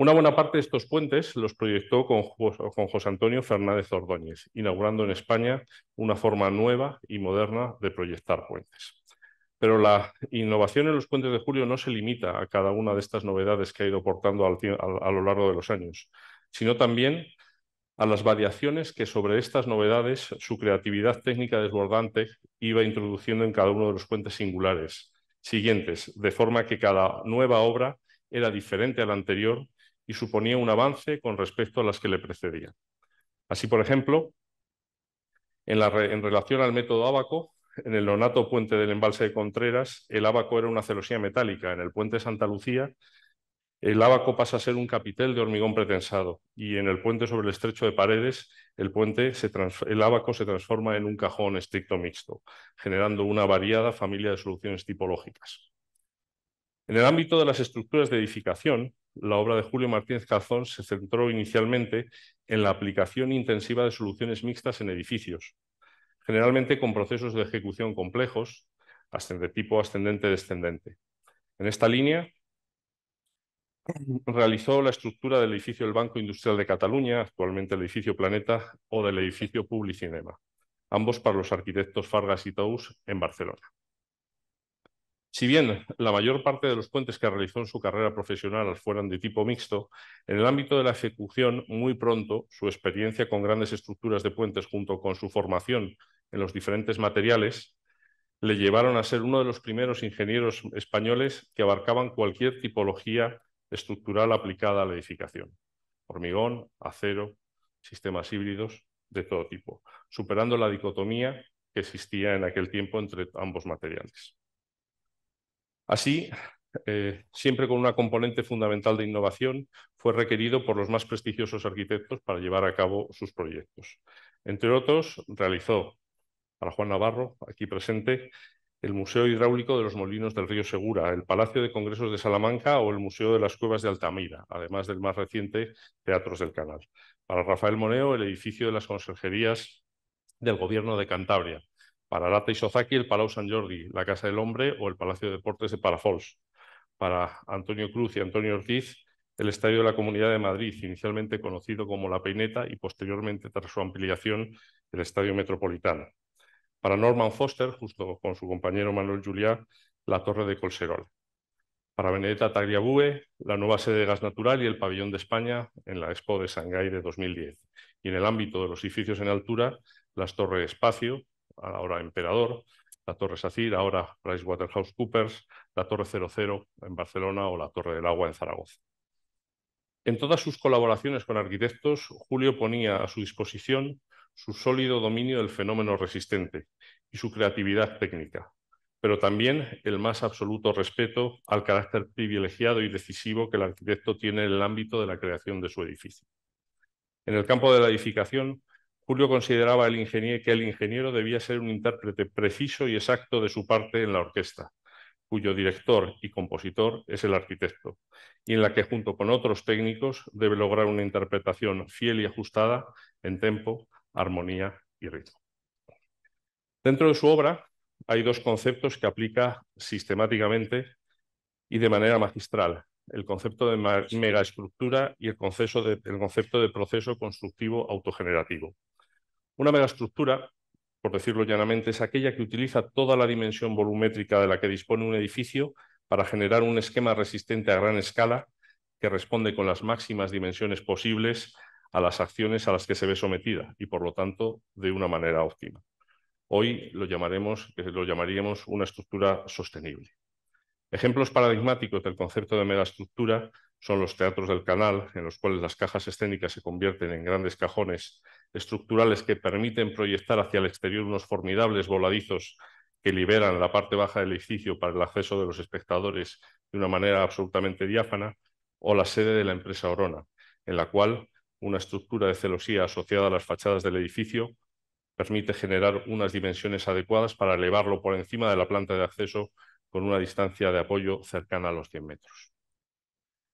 Una buena parte de estos puentes los proyectó con, José Antonio Fernández Ordóñez, inaugurando en España una forma nueva y moderna de proyectar puentes. Pero la innovación en los puentes de julio no se limita a cada una de estas novedades que ha ido aportando a lo largo de los años, sino también a las variaciones que sobre estas novedades su creatividad técnica desbordante iba introduciendo en cada uno de los puentes singulares siguientes, de forma que cada nueva obra era diferente a la anterior y suponía un avance con respecto a las que le precedían. Así, por ejemplo, en, relación al método Abaco, en el nonato puente del embalse de Contreras, el abaco era una celosía metálica. En el puente Santa Lucía, el abaco pasa a ser un capitel de hormigón pretensado. Y en el puente sobre el estrecho de Paredes, el, puente el abaco se transforma en un cajón estricto mixto, generando una variada familia de soluciones tipológicas. En el ámbito de las estructuras de edificación, la obra de Julio Martínez Calzón se centró inicialmente en la aplicación intensiva de soluciones mixtas en edificios, generalmente con procesos de ejecución complejos, de tipo ascendente-descendente. En esta línea, realizó la estructura del edificio del Banco Industrial de Cataluña, actualmente el edificio Planeta, o del edificio Publicinema, ambos para los arquitectos Fargas y Tous en Barcelona. Si bien la mayor parte de los puentes que realizó en su carrera profesional fueran de tipo mixto, en el ámbito de la ejecución, muy pronto su experiencia con grandes estructuras de puentes junto con su formación en los diferentes materiales le llevaron a ser uno de los primeros ingenieros españoles que abarcaban cualquier tipología estructural aplicada a la edificación. Hormigón, acero, sistemas híbridos, de todo tipo, superando la dicotomía que existía en aquel tiempo entre ambos materiales. Así, eh, siempre con una componente fundamental de innovación, fue requerido por los más prestigiosos arquitectos para llevar a cabo sus proyectos. Entre otros, realizó para Juan Navarro, aquí presente, el Museo Hidráulico de los Molinos del Río Segura, el Palacio de Congresos de Salamanca o el Museo de las Cuevas de Altamira, además del más reciente Teatros del Canal. Para Rafael Moneo, el edificio de las Consejerías del Gobierno de Cantabria, para Arata Sozaki, el Palau San Jordi, la Casa del Hombre o el Palacio de Deportes de Parafols. Para Antonio Cruz y Antonio Ortiz, el Estadio de la Comunidad de Madrid, inicialmente conocido como La Peineta y posteriormente, tras su ampliación, el Estadio Metropolitano. Para Norman Foster, justo con su compañero Manuel Juliá, la Torre de Colserol. Para Benedetta Tagliabue, la nueva sede de Gas Natural y el Pabellón de España en la Expo de Shanghái de 2010. Y en el ámbito de los edificios en altura, las Torres Espacio, ahora Emperador, la Torre Sacir, ahora PricewaterhouseCoopers, la Torre 00 en Barcelona o la Torre del Agua en Zaragoza. En todas sus colaboraciones con arquitectos, Julio ponía a su disposición su sólido dominio del fenómeno resistente y su creatividad técnica, pero también el más absoluto respeto al carácter privilegiado y decisivo que el arquitecto tiene en el ámbito de la creación de su edificio. En el campo de la edificación, Julio consideraba el que el ingeniero debía ser un intérprete preciso y exacto de su parte en la orquesta, cuyo director y compositor es el arquitecto, y en la que junto con otros técnicos debe lograr una interpretación fiel y ajustada en tempo, armonía y ritmo. Dentro de su obra hay dos conceptos que aplica sistemáticamente y de manera magistral, el concepto de megaestructura y el el concepto de proceso constructivo autogenerativo. Una megaestructura, por decirlo llanamente, es aquella que utiliza toda la dimensión volumétrica de la que dispone un edificio para generar un esquema resistente a gran escala que responde con las máximas dimensiones posibles a las acciones a las que se ve sometida y, por lo tanto, de una manera óptima. Hoy lo, llamaremos, eh, lo llamaríamos una estructura sostenible. Ejemplos paradigmáticos del concepto de megaestructura son los teatros del canal, en los cuales las cajas escénicas se convierten en grandes cajones estructurales que permiten proyectar hacia el exterior unos formidables voladizos que liberan la parte baja del edificio para el acceso de los espectadores de una manera absolutamente diáfana, o la sede de la empresa Orona, en la cual una estructura de celosía asociada a las fachadas del edificio permite generar unas dimensiones adecuadas para elevarlo por encima de la planta de acceso con una distancia de apoyo cercana a los 100 metros.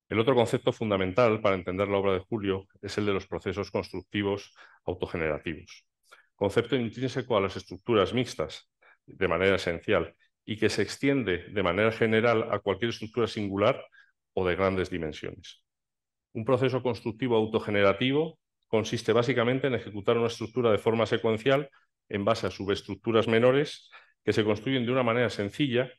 El otro concepto fundamental para entender la obra de Julio es el de los procesos constructivos autogenerativos, concepto intrínseco a las estructuras mixtas de manera esencial y que se extiende de manera general a cualquier estructura singular o de grandes dimensiones. Un proceso constructivo autogenerativo consiste básicamente en ejecutar una estructura de forma secuencial en base a subestructuras menores que se construyen de una manera sencilla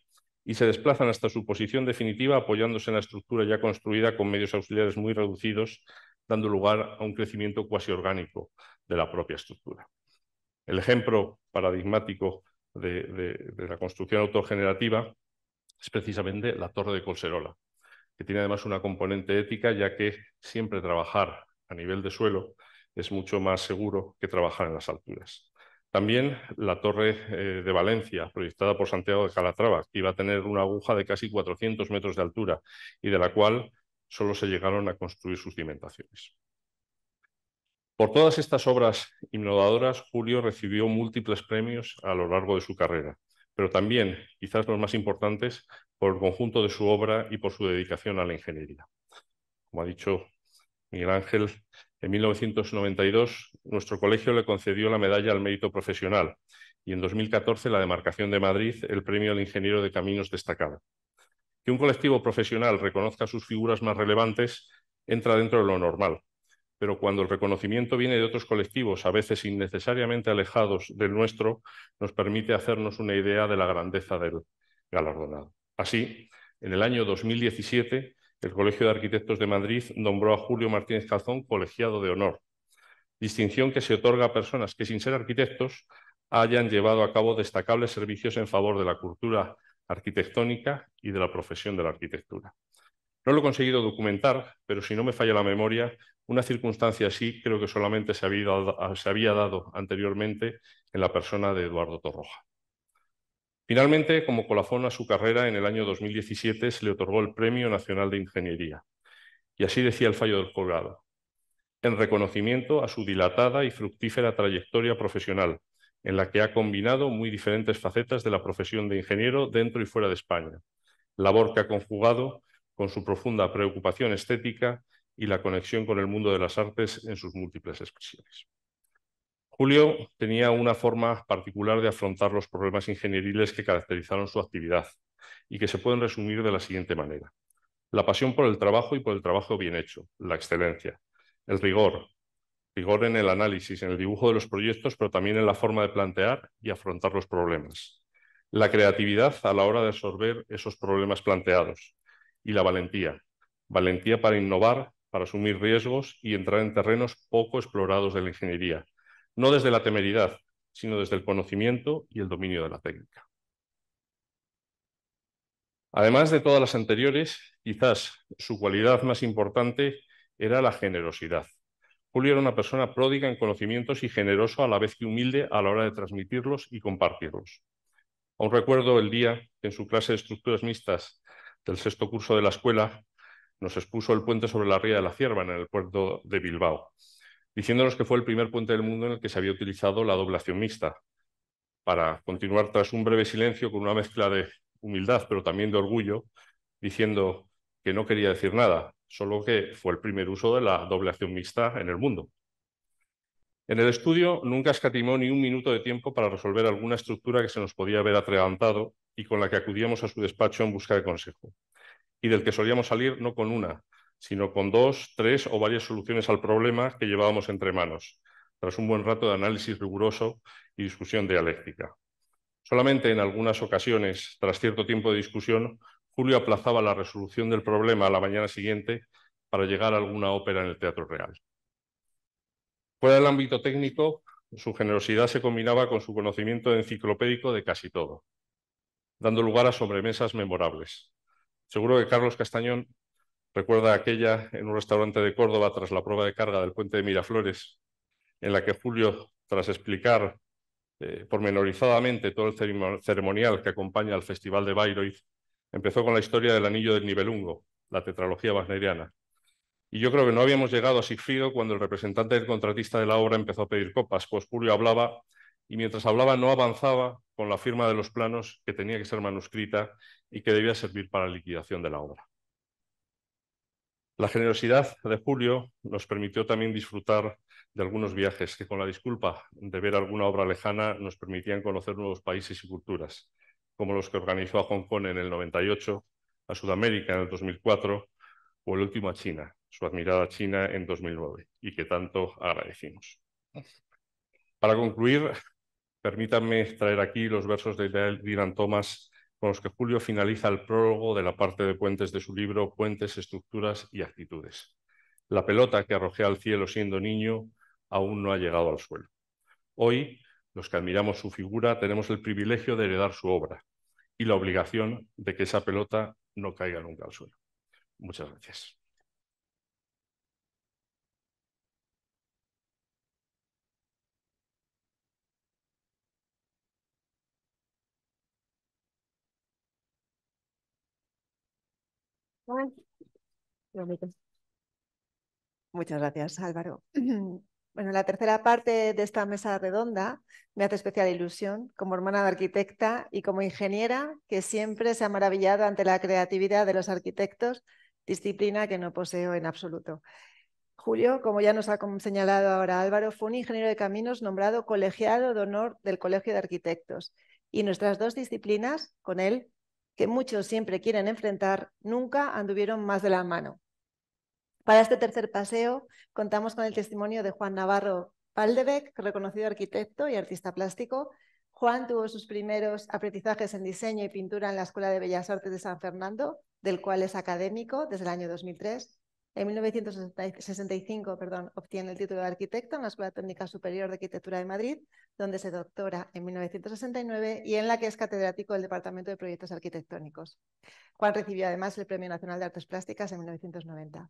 y se desplazan hasta su posición definitiva apoyándose en la estructura ya construida con medios auxiliares muy reducidos, dando lugar a un crecimiento cuasi orgánico de la propia estructura. El ejemplo paradigmático de, la construcción autogenerativa es precisamente la torre de Colserola, que tiene además una componente ética, ya que siempre trabajar a nivel de suelo es mucho más seguro que trabajar en las alturas. También la torre eh, de Valencia, proyectada por Santiago de Calatrava, que iba a tener una aguja de casi 400 metros de altura y de la cual solo se llegaron a construir sus cimentaciones. Por todas estas obras innovadoras, Julio recibió múltiples premios a lo largo de su carrera, pero también, quizás los más importantes, por el conjunto de su obra y por su dedicación a la ingeniería. Como ha dicho Miguel Ángel, en 1992, nuestro colegio le concedió la medalla al mérito profesional y en 2014 la demarcación de Madrid el premio al ingeniero de caminos destacado. Que un colectivo profesional reconozca sus figuras más relevantes entra dentro de lo normal, pero cuando el reconocimiento viene de otros colectivos, a veces innecesariamente alejados del nuestro, nos permite hacernos una idea de la grandeza del galardonado. Así, en el año 2017, el Colegio de Arquitectos de Madrid nombró a Julio Martínez Calzón colegiado de honor, distinción que se otorga a personas que, sin ser arquitectos, hayan llevado a cabo destacables servicios en favor de la cultura arquitectónica y de la profesión de la arquitectura. No lo he conseguido documentar, pero si no me falla la memoria, una circunstancia así creo que solamente se había, se había dado anteriormente en la persona de Eduardo Torroja. Finalmente, como colofón a su carrera, en el año 2017 se le otorgó el Premio Nacional de Ingeniería. Y así decía el fallo del juzgado. En reconocimiento a su dilatada y fructífera trayectoria profesional, en la que ha combinado muy diferentes facetas de la profesión de ingeniero dentro y fuera de España, labor que ha conjugado con su profunda preocupación estética y la conexión con el mundo de las artes en sus múltiples expresiones. Julio tenía una forma particular de afrontar los problemas ingenieriles que caracterizaron su actividad y que se pueden resumir de la siguiente manera. La pasión por el trabajo y por el trabajo bien hecho, la excelencia, el rigor, rigor en el análisis, en el dibujo de los proyectos, pero también en la forma de plantear y afrontar los problemas, la creatividad a la hora de resolver esos problemas planteados y la valentía, valentía para innovar, para asumir riesgos y entrar en terrenos poco explorados de la ingeniería no desde la temeridad, sino desde el conocimiento y el dominio de la técnica. Además de todas las anteriores, quizás su cualidad más importante era la generosidad. Julio era una persona pródiga en conocimientos y generoso a la vez que humilde a la hora de transmitirlos y compartirlos. Aún recuerdo el día que en su clase de estructuras mixtas del sexto curso de la escuela nos expuso el puente sobre la ría de la Cierva en el puerto de Bilbao diciéndonos que fue el primer puente del mundo en el que se había utilizado la doblación mixta. Para continuar tras un breve silencio con una mezcla de humildad, pero también de orgullo, diciendo que no quería decir nada, solo que fue el primer uso de la doblación mixta en el mundo. En el estudio nunca escatimó ni un minuto de tiempo para resolver alguna estructura que se nos podía haber atragantado y con la que acudíamos a su despacho en busca de consejo, y del que solíamos salir no con una, sino con dos, tres o varias soluciones al problema que llevábamos entre manos, tras un buen rato de análisis riguroso y discusión dialéctica. Solamente en algunas ocasiones, tras cierto tiempo de discusión, Julio aplazaba la resolución del problema a la mañana siguiente para llegar a alguna ópera en el Teatro Real. Fuera del ámbito técnico, su generosidad se combinaba con su conocimiento enciclopédico de casi todo, dando lugar a sobremesas memorables. Seguro que Carlos Castañón Recuerda aquella en un restaurante de Córdoba tras la prueba de carga del puente de Miraflores, en la que Julio, tras explicar eh, pormenorizadamente todo el ceremonial que acompaña al Festival de Bayreuth, empezó con la historia del anillo del Nibelungo, la tetralogía wagneriana. Y yo creo que no habíamos llegado a Sigfrido cuando el representante del contratista de la obra empezó a pedir copas, pues Julio hablaba y mientras hablaba no avanzaba con la firma de los planos que tenía que ser manuscrita y que debía servir para la liquidación de la obra. La generosidad de Julio nos permitió también disfrutar de algunos viajes que con la disculpa de ver alguna obra lejana nos permitían conocer nuevos países y culturas, como los que organizó a Hong Kong en el 98, a Sudamérica en el 2004 o el último a China, su admirada China en 2009, y que tanto agradecimos. Para concluir, permítanme traer aquí los versos de Dylan Thomas con los que Julio finaliza el prólogo de la parte de puentes de su libro Puentes, Estructuras y Actitudes. La pelota que arrojé al cielo siendo niño aún no ha llegado al suelo. Hoy, los que admiramos su figura, tenemos el privilegio de heredar su obra y la obligación de que esa pelota no caiga nunca al suelo. Muchas gracias. Muchas gracias, Álvaro. [CLEARS THROAT] Bueno, la tercera parte de esta mesa redonda me hace especial ilusión como hermana de arquitecta y como ingeniera que siempre se ha maravillado ante la creatividad de los arquitectos, disciplina que no poseo en absoluto. Julio, como ya nos ha señalado ahora Álvaro, fue un ingeniero de caminos nombrado colegiado de honor del Colegio de Arquitectos y nuestras dos disciplinas, con él, que muchos siempre quieren enfrentar, nunca anduvieron más de la mano. Para este tercer paseo contamos con el testimonio de Juan Navarro Paldebec, reconocido arquitecto y artista plástico. Juan tuvo sus primeros aprendizajes en diseño y pintura en la Escuela de Bellas Artes de San Fernando, del cual es académico desde el año 2003. En 1965 obtiene el título de arquitecto en la Escuela Técnica Superior de Arquitectura de Madrid, donde se doctora en 1969 y en la que es catedrático del Departamento de Proyectos Arquitectónicos. Juan recibió además el Premio Nacional de Artes Plásticas en 1990.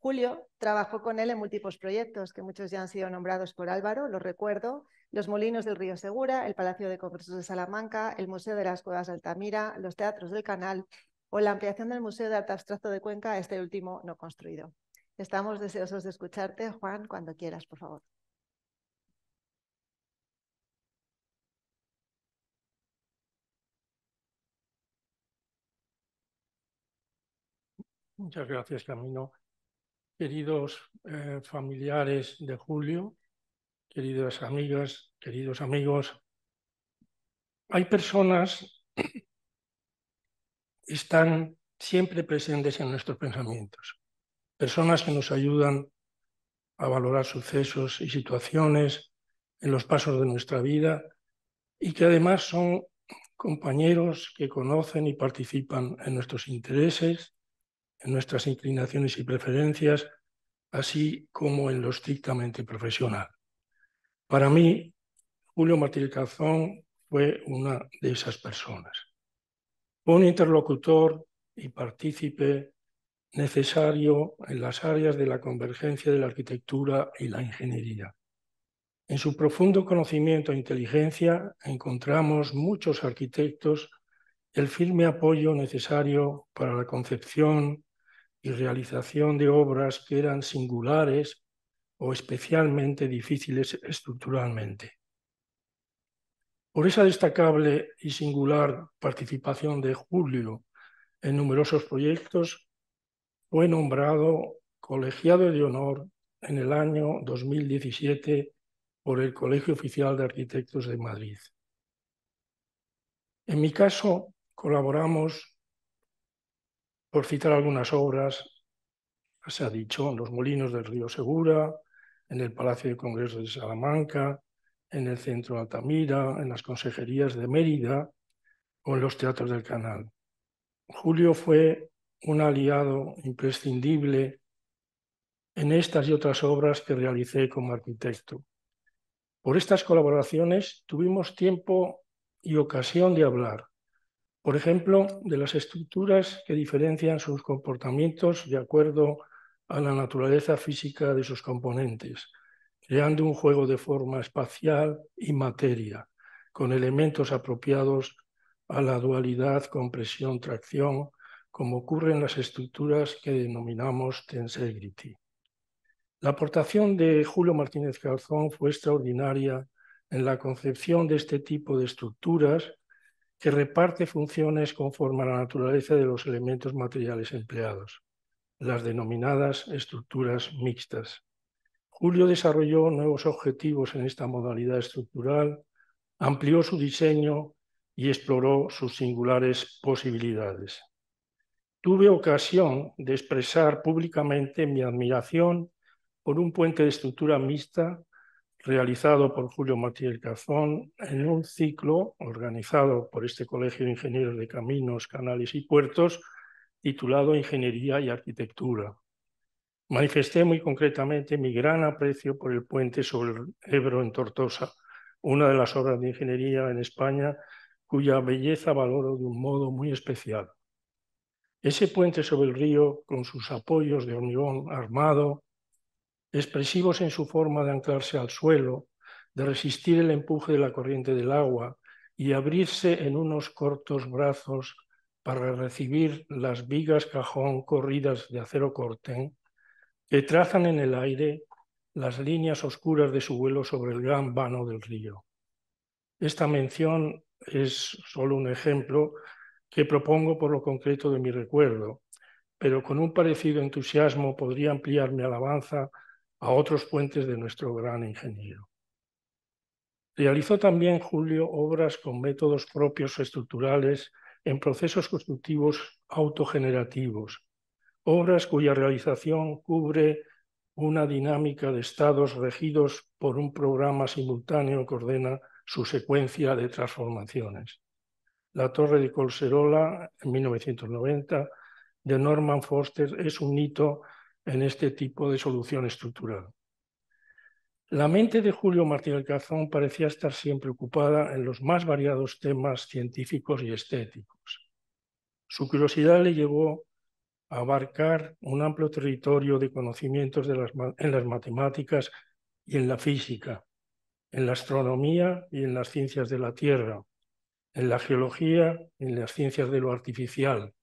Julio trabajó con él en múltiples proyectos, que muchos ya han sido nombrados por Álvaro, los recuerdo, los Molinos del Río Segura, el Palacio de Congresos de Salamanca, el Museo de las Cuevas de Altamira, los Teatros del Canal o la ampliación del Museo de Arte Abstracto de Cuenca este último no construido. Estamos deseosos de escucharte, Juan, cuando quieras, por favor. Muchas gracias, Camino. Queridos eh, familiares de Julio, queridas amigas, queridos amigos, hay personas están siempre presentes en nuestros pensamientos. Personas que nos ayudan a valorar sucesos y situaciones en los pasos de nuestra vida y que además son compañeros que conocen y participan en nuestros intereses, en nuestras inclinaciones y preferencias, así como en lo estrictamente profesional. Para mí, Julio Martínez Calzón fue una de esas personas un interlocutor y partícipe necesario en las áreas de la convergencia de la arquitectura y la ingeniería. En su profundo conocimiento e inteligencia encontramos muchos arquitectos el firme apoyo necesario para la concepción y realización de obras que eran singulares o especialmente difíciles estructuralmente. Por esa destacable y singular participación de Julio en numerosos proyectos, fue nombrado colegiado de honor en el año 2017 por el Colegio Oficial de Arquitectos de Madrid. En mi caso, colaboramos, por citar algunas obras, se ha dicho, en los Molinos del Río Segura, en el Palacio de Congreso de Salamanca, en el Centro Altamira, en las consejerías de Mérida o en los teatros del canal. Julio fue un aliado imprescindible en estas y otras obras que realicé como arquitecto. Por estas colaboraciones tuvimos tiempo y ocasión de hablar, por ejemplo, de las estructuras que diferencian sus comportamientos de acuerdo a la naturaleza física de sus componentes, creando un juego de forma espacial y materia, con elementos apropiados a la dualidad compresión-tracción, como ocurre en las estructuras que denominamos tensegrity. La aportación de Julio Martínez Garzón fue extraordinaria en la concepción de este tipo de estructuras que reparte funciones conforme a la naturaleza de los elementos materiales empleados, las denominadas estructuras mixtas. Julio desarrolló nuevos objetivos en esta modalidad estructural, amplió su diseño y exploró sus singulares posibilidades. Tuve ocasión de expresar públicamente mi admiración por un puente de estructura mixta realizado por Julio Martínez Cazón en un ciclo organizado por este Colegio de Ingenieros de Caminos, Canales y Puertos titulado Ingeniería y Arquitectura. Manifesté muy concretamente mi gran aprecio por el puente sobre el Ebro en Tortosa, una de las obras de ingeniería en España cuya belleza valoro de un modo muy especial. Ese puente sobre el río, con sus apoyos de hormigón armado, expresivos en su forma de anclarse al suelo, de resistir el empuje de la corriente del agua y abrirse en unos cortos brazos para recibir las vigas cajón corridas de acero corten, que trazan en el aire las líneas oscuras de su vuelo sobre el gran vano del río. Esta mención es solo un ejemplo que propongo por lo concreto de mi recuerdo, pero con un parecido entusiasmo podría ampliar mi alabanza a otros puentes de nuestro gran ingeniero. Realizó también Julio obras con métodos propios estructurales en procesos constructivos autogenerativos, obras cuya realización cubre una dinámica de estados regidos por un programa simultáneo que ordena su secuencia de transformaciones. La Torre de Colserola, en 1990, de Norman Foster, es un hito en este tipo de solución estructural. La mente de Julio Martín Alcazón parecía estar siempre ocupada en los más variados temas científicos y estéticos. Su curiosidad le llevó abarcar un amplio territorio de conocimientos en las matemáticas y en la física, en la astronomía y en las ciencias de la Tierra, en la geología y en las ciencias de lo artificial.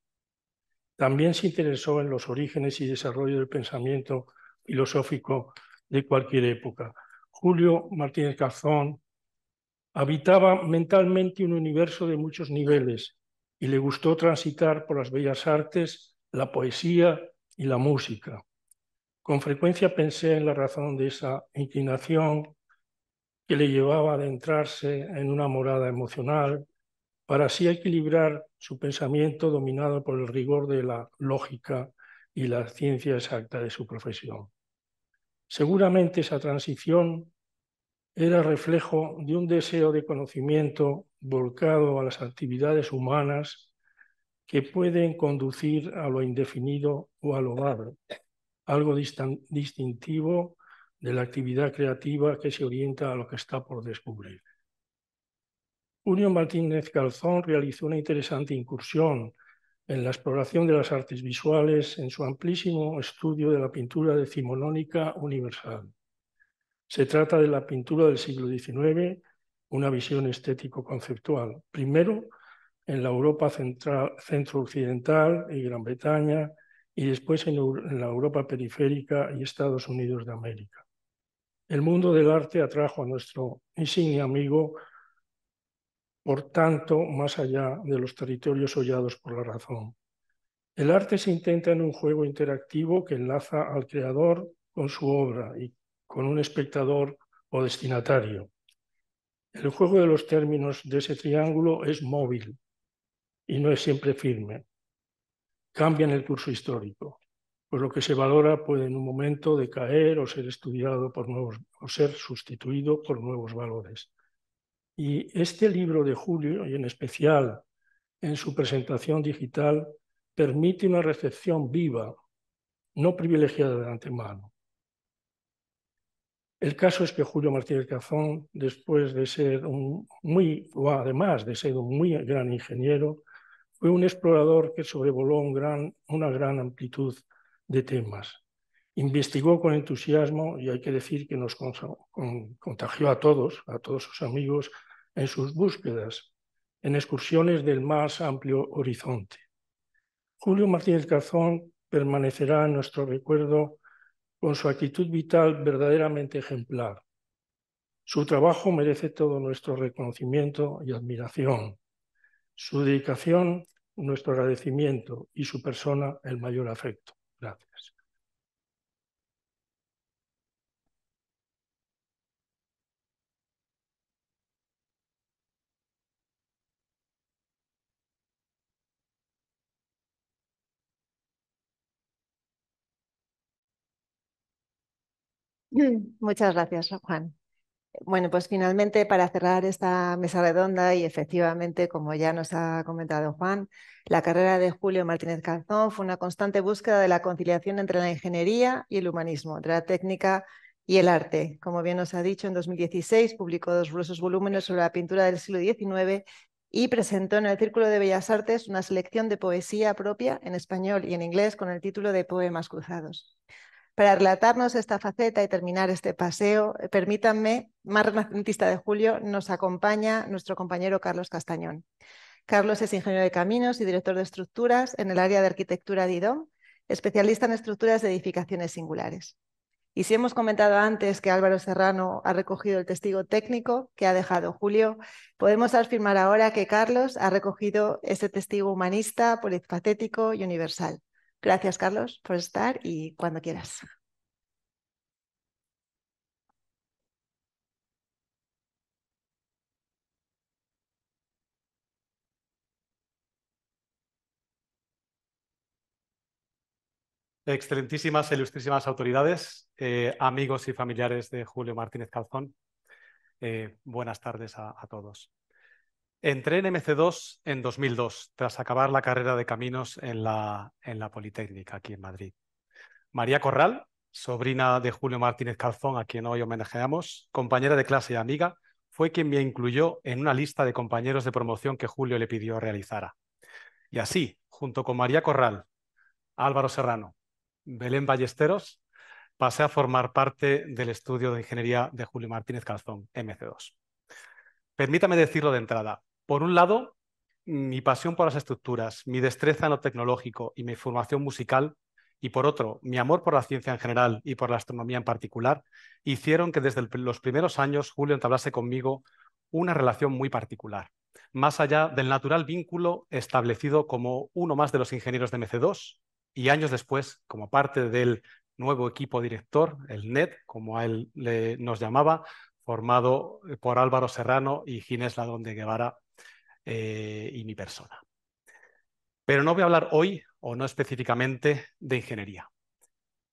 También se interesó en los orígenes y desarrollo del pensamiento filosófico de cualquier época. Julio Martínez Cazón habitaba mentalmente un universo de muchos niveles y le gustó transitar por las bellas artes, la poesía y la música. Con frecuencia pensé en la razón de esa inclinación que le llevaba a adentrarse en una morada emocional para así equilibrar su pensamiento dominado por el rigor de la lógica y la ciencia exacta de su profesión. Seguramente esa transición era reflejo de un deseo de conocimiento volcado a las actividades humanas que pueden conducir a lo indefinido o a lo vago, algo distintivo de la actividad creativa que se orienta a lo que está por descubrir. Julio Martínez Calzón realizó una interesante incursión en la exploración de las artes visuales en su amplísimo estudio de la pintura decimonónica universal. Se trata de la pintura del siglo XIX, una visión estético-conceptual. Primero, en la Europa centro-occidental y Gran Bretaña, y después en, la Europa periférica y Estados Unidos de América. El mundo del arte atrajo a nuestro insigne amigo, por tanto, más allá de los territorios hollados por la razón. El arte se intenta en un juego interactivo que enlaza al creador con su obra y con un espectador o destinatario. El juego de los términos de ese triángulo es móvil, y no es siempre firme. Cambian el curso histórico, pues lo que se valora puede en un momento decaer o ser estudiado por nuevos o ser sustituido por nuevos valores. Y este libro de Julio, y en especial en su presentación digital, permite una recepción viva, no privilegiada de antemano. El caso es que Julio Martínez Cazón, después de ser un muy, o además de ser un muy gran ingeniero, fue un explorador que sobrevoló una gran amplitud de temas. Investigó con entusiasmo y hay que decir que nos contagió a todos, a todos sus amigos, en sus búsquedas, en excursiones del más amplio horizonte. Julio Martínez Garzón permanecerá en nuestro recuerdo con su actitud vital verdaderamente ejemplar. Su trabajo merece todo nuestro reconocimiento y admiración su dedicación, nuestro agradecimiento y su persona el mayor afecto. Gracias. Muchas gracias, Juan. Bueno, pues finalmente para cerrar esta mesa redonda y efectivamente, como ya nos ha comentado Juan, la carrera de Julio Martínez Calzón fue una constante búsqueda de la conciliación entre la ingeniería y el humanismo, entre la técnica y el arte. Como bien nos ha dicho, en 2016 publicó dos gruesos volúmenes sobre la pintura del siglo XIX y presentó en el Círculo de Bellas Artes una selección de poesía propia en español y en inglés con el título de Poemas Cruzados. Para relatarnos esta faceta y terminar este paseo, eh, permítanme, más renacentista de julio, nos acompaña nuestro compañero Carlos Castañón. Carlos es ingeniero de caminos y director de estructuras en el área de arquitectura de IDOM, especialista en estructuras de edificaciones singulares. Y si hemos comentado antes que Álvaro Serrano ha recogido el testigo técnico que ha dejado Julio, podemos afirmar ahora que Carlos ha recogido ese testigo humanista, polifacético y universal. Gracias, Carlos, por estar y cuando quieras. Excelentísimas e ilustrísimas autoridades, eh, amigos y familiares de Julio Martínez Calzón, eh, buenas tardes a todos. Entré en MC2 en 2002, tras acabar la carrera de caminos en la, Politécnica, aquí en Madrid. María Corral, sobrina de Julio Martínez Calzón, a quien hoy homenajeamos, compañera de clase y amiga, fue quien me incluyó en una lista de compañeros de promoción que Julio le pidió realizara. Y así, junto con María Corral, Álvaro Serrano, Belén Ballesteros, pasé a formar parte del estudio de ingeniería de Julio Martínez Calzón, MC2. Permítame decirlo de entrada, por un lado, mi pasión por las estructuras, mi destreza en lo tecnológico y mi formación musical, y por otro, mi amor por la ciencia en general y por la astronomía en particular, hicieron que desde los primeros años Julio entablase conmigo una relación muy particular, más allá del natural vínculo establecido como uno más de los ingenieros de MC2 y años después como parte del nuevo equipo director, el NET, como a él le, nos llamaba, formado eh, por Álvaro Serrano y Ginés Ladón de Guevara, eh, y mi persona. Pero no voy a hablar hoy, o no específicamente, de ingeniería.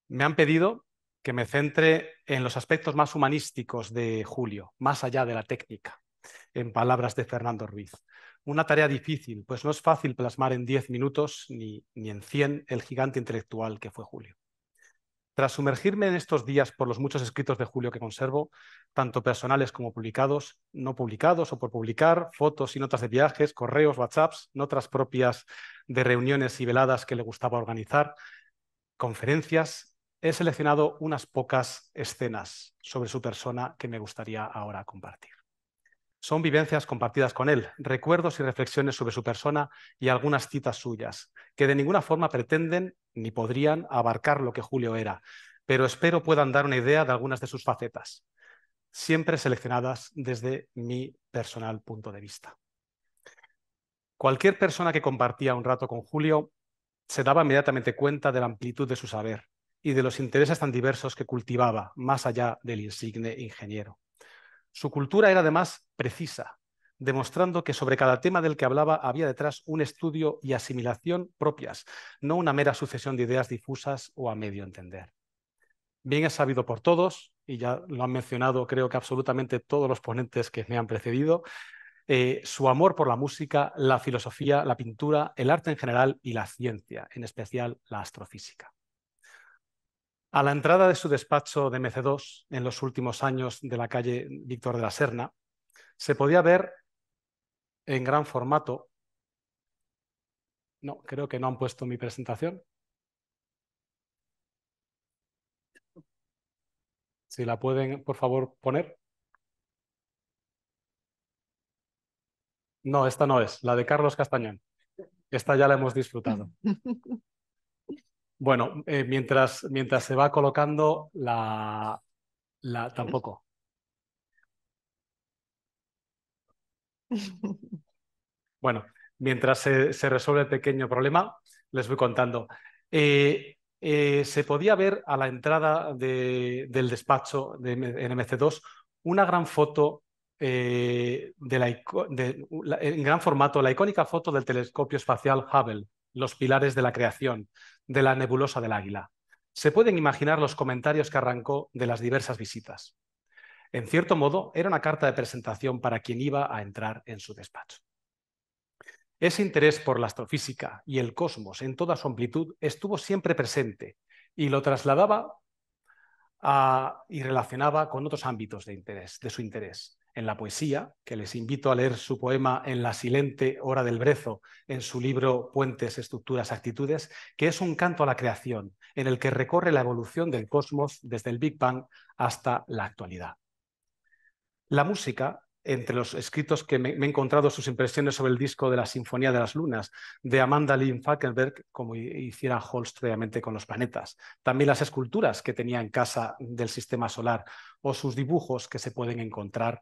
Me han pedido que me centre en los aspectos más humanísticos de Julio, más allá de la técnica, en palabras de Fernando Ruiz. Una tarea difícil, pues no es fácil plasmar en 10 minutos ni, ni en 100 el gigante intelectual que fue Julio. Tras sumergirme en estos días por los muchos escritos de Julio que conservo, tanto personales como publicados, no publicados o por publicar, fotos y notas de viajes, correos, WhatsApps, notas propias de reuniones y veladas que le gustaba organizar, conferencias, he seleccionado unas pocas escenas sobre su persona que me gustaría ahora compartir. Son vivencias compartidas con él, recuerdos y reflexiones sobre su persona y algunas citas suyas, que de ninguna forma pretenden ni podrían abarcar lo que Julio era, pero espero puedan dar una idea de algunas de sus facetas, siempre seleccionadas desde mi personal punto de vista. Cualquier persona que compartía un rato con Julio se daba inmediatamente cuenta de la amplitud de su saber y de los intereses tan diversos que cultivaba más allá del insigne ingeniero. Su cultura era además precisa, demostrando que sobre cada tema del que hablaba había detrás un estudio y asimilación propias, no una mera sucesión de ideas difusas o a medio entender. Bien es sabido por todos, y ya lo han mencionado creo que absolutamente todos los ponentes que me han precedido, eh, su amor por la música, la filosofía, la pintura, el arte en general y la ciencia, en especial la astrofísica. A la entrada de su despacho de MC2, en los últimos años de la calle Víctor de la Serna, se podía ver en gran formato. No, creo que no han puesto mi presentación. Si la pueden, por favor, poner. No, esta no es, la de Carlos Castañón. Esta ya la hemos disfrutado. [LAUGHS] Bueno, eh, mientras, mientras se va colocando la, tampoco. [LAUGHS] Bueno, mientras se, resuelve el pequeño problema, les voy contando. Eh, eh, se podía ver a la entrada del despacho de NMC2 una gran foto de en gran formato, la icónica foto del telescopio espacial Hubble, los pilares de la creación, de la nebulosa del águila. Se pueden imaginar los comentarios que arrancó de las diversas visitas. En cierto modo, era una carta de presentación para quien iba a entrar en su despacho. Ese interés por la astrofísica y el cosmos en toda su amplitud estuvo siempre presente y lo trasladaba y relacionaba con otros ámbitos de, interés, de su interés en la poesía, que les invito a leer su poema En la silente hora del brezo, en su libro Puentes, Estructuras, Actitudes, que es un canto a la creación, en el que recorre la evolución del cosmos desde el Big Bang hasta la actualidad. La música eh, entre los eh. escritos que me, he encontrado sus impresiones sobre el disco de la Sinfonía de las Lunas, de Amanda Lynn Falkenberg, como hiciera Holst previamente con los planetas. También las esculturas que tenía en casa del sistema solar o sus dibujos que se pueden encontrar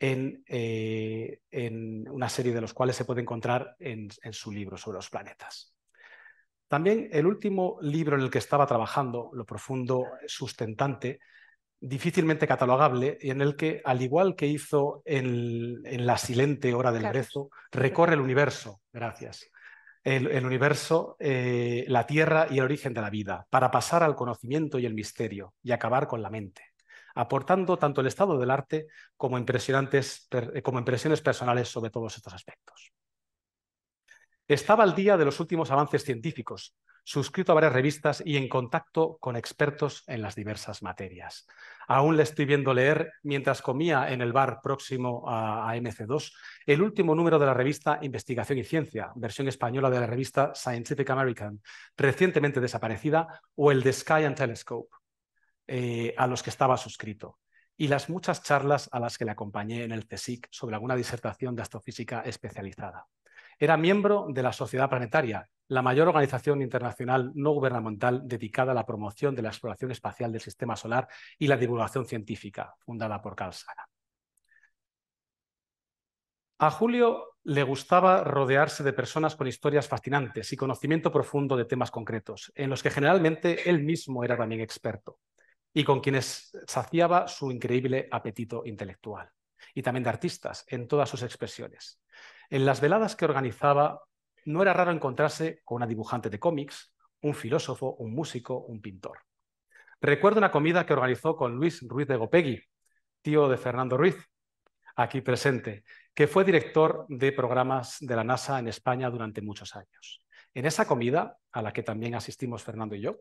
en, eh, una serie de los cuales se puede encontrar en su libro sobre los planetas. También el último libro en el que estaba trabajando, Lo Profundo Sustentante, difícilmente catalogable, y en el que, al igual que hizo en, la silente hora del brezo, recorre el universo, gracias, el, universo, eh, la tierra y el origen de la vida, para pasar al conocimiento y el misterio y acabar con la mente, aportando tanto el estado del arte como, impresionantes, eh, como impresiones personales sobre todos estos aspectos. Estaba al día de los últimos avances científicos, suscrito a varias revistas y en contacto con expertos en las diversas materias. Aún le estoy viendo leer, mientras comía en el bar próximo a, MC2, el último número de la revista Investigación y Ciencia, versión española de la revista Scientific American, recientemente desaparecida, o el de Sky and Telescope, eh, a los que estaba suscrito y las muchas charlas a las que le acompañé en el CSIC sobre alguna disertación de astrofísica especializada. Era miembro de la Sociedad Planetaria, la mayor organización internacional no gubernamental dedicada a la promoción de la exploración espacial del sistema solar y la divulgación científica, fundada por Carl Sagan. A Julio le gustaba rodearse de personas con historias fascinantes y conocimiento profundo de temas concretos, en los que generalmente él mismo era también experto, y con quienes saciaba su increíble apetito intelectual, y también de artistas en todas sus expresiones. En las veladas que organizaba no era raro encontrarse con una dibujante de cómics, un filósofo, un músico, un pintor. Recuerdo una comida que organizó con Luis Ruiz de Gopegui, tío de Fernando Ruiz, aquí presente, que fue director de programas de la NASA en España durante muchos años. En esa comida, a la que también asistimos Fernando y yo,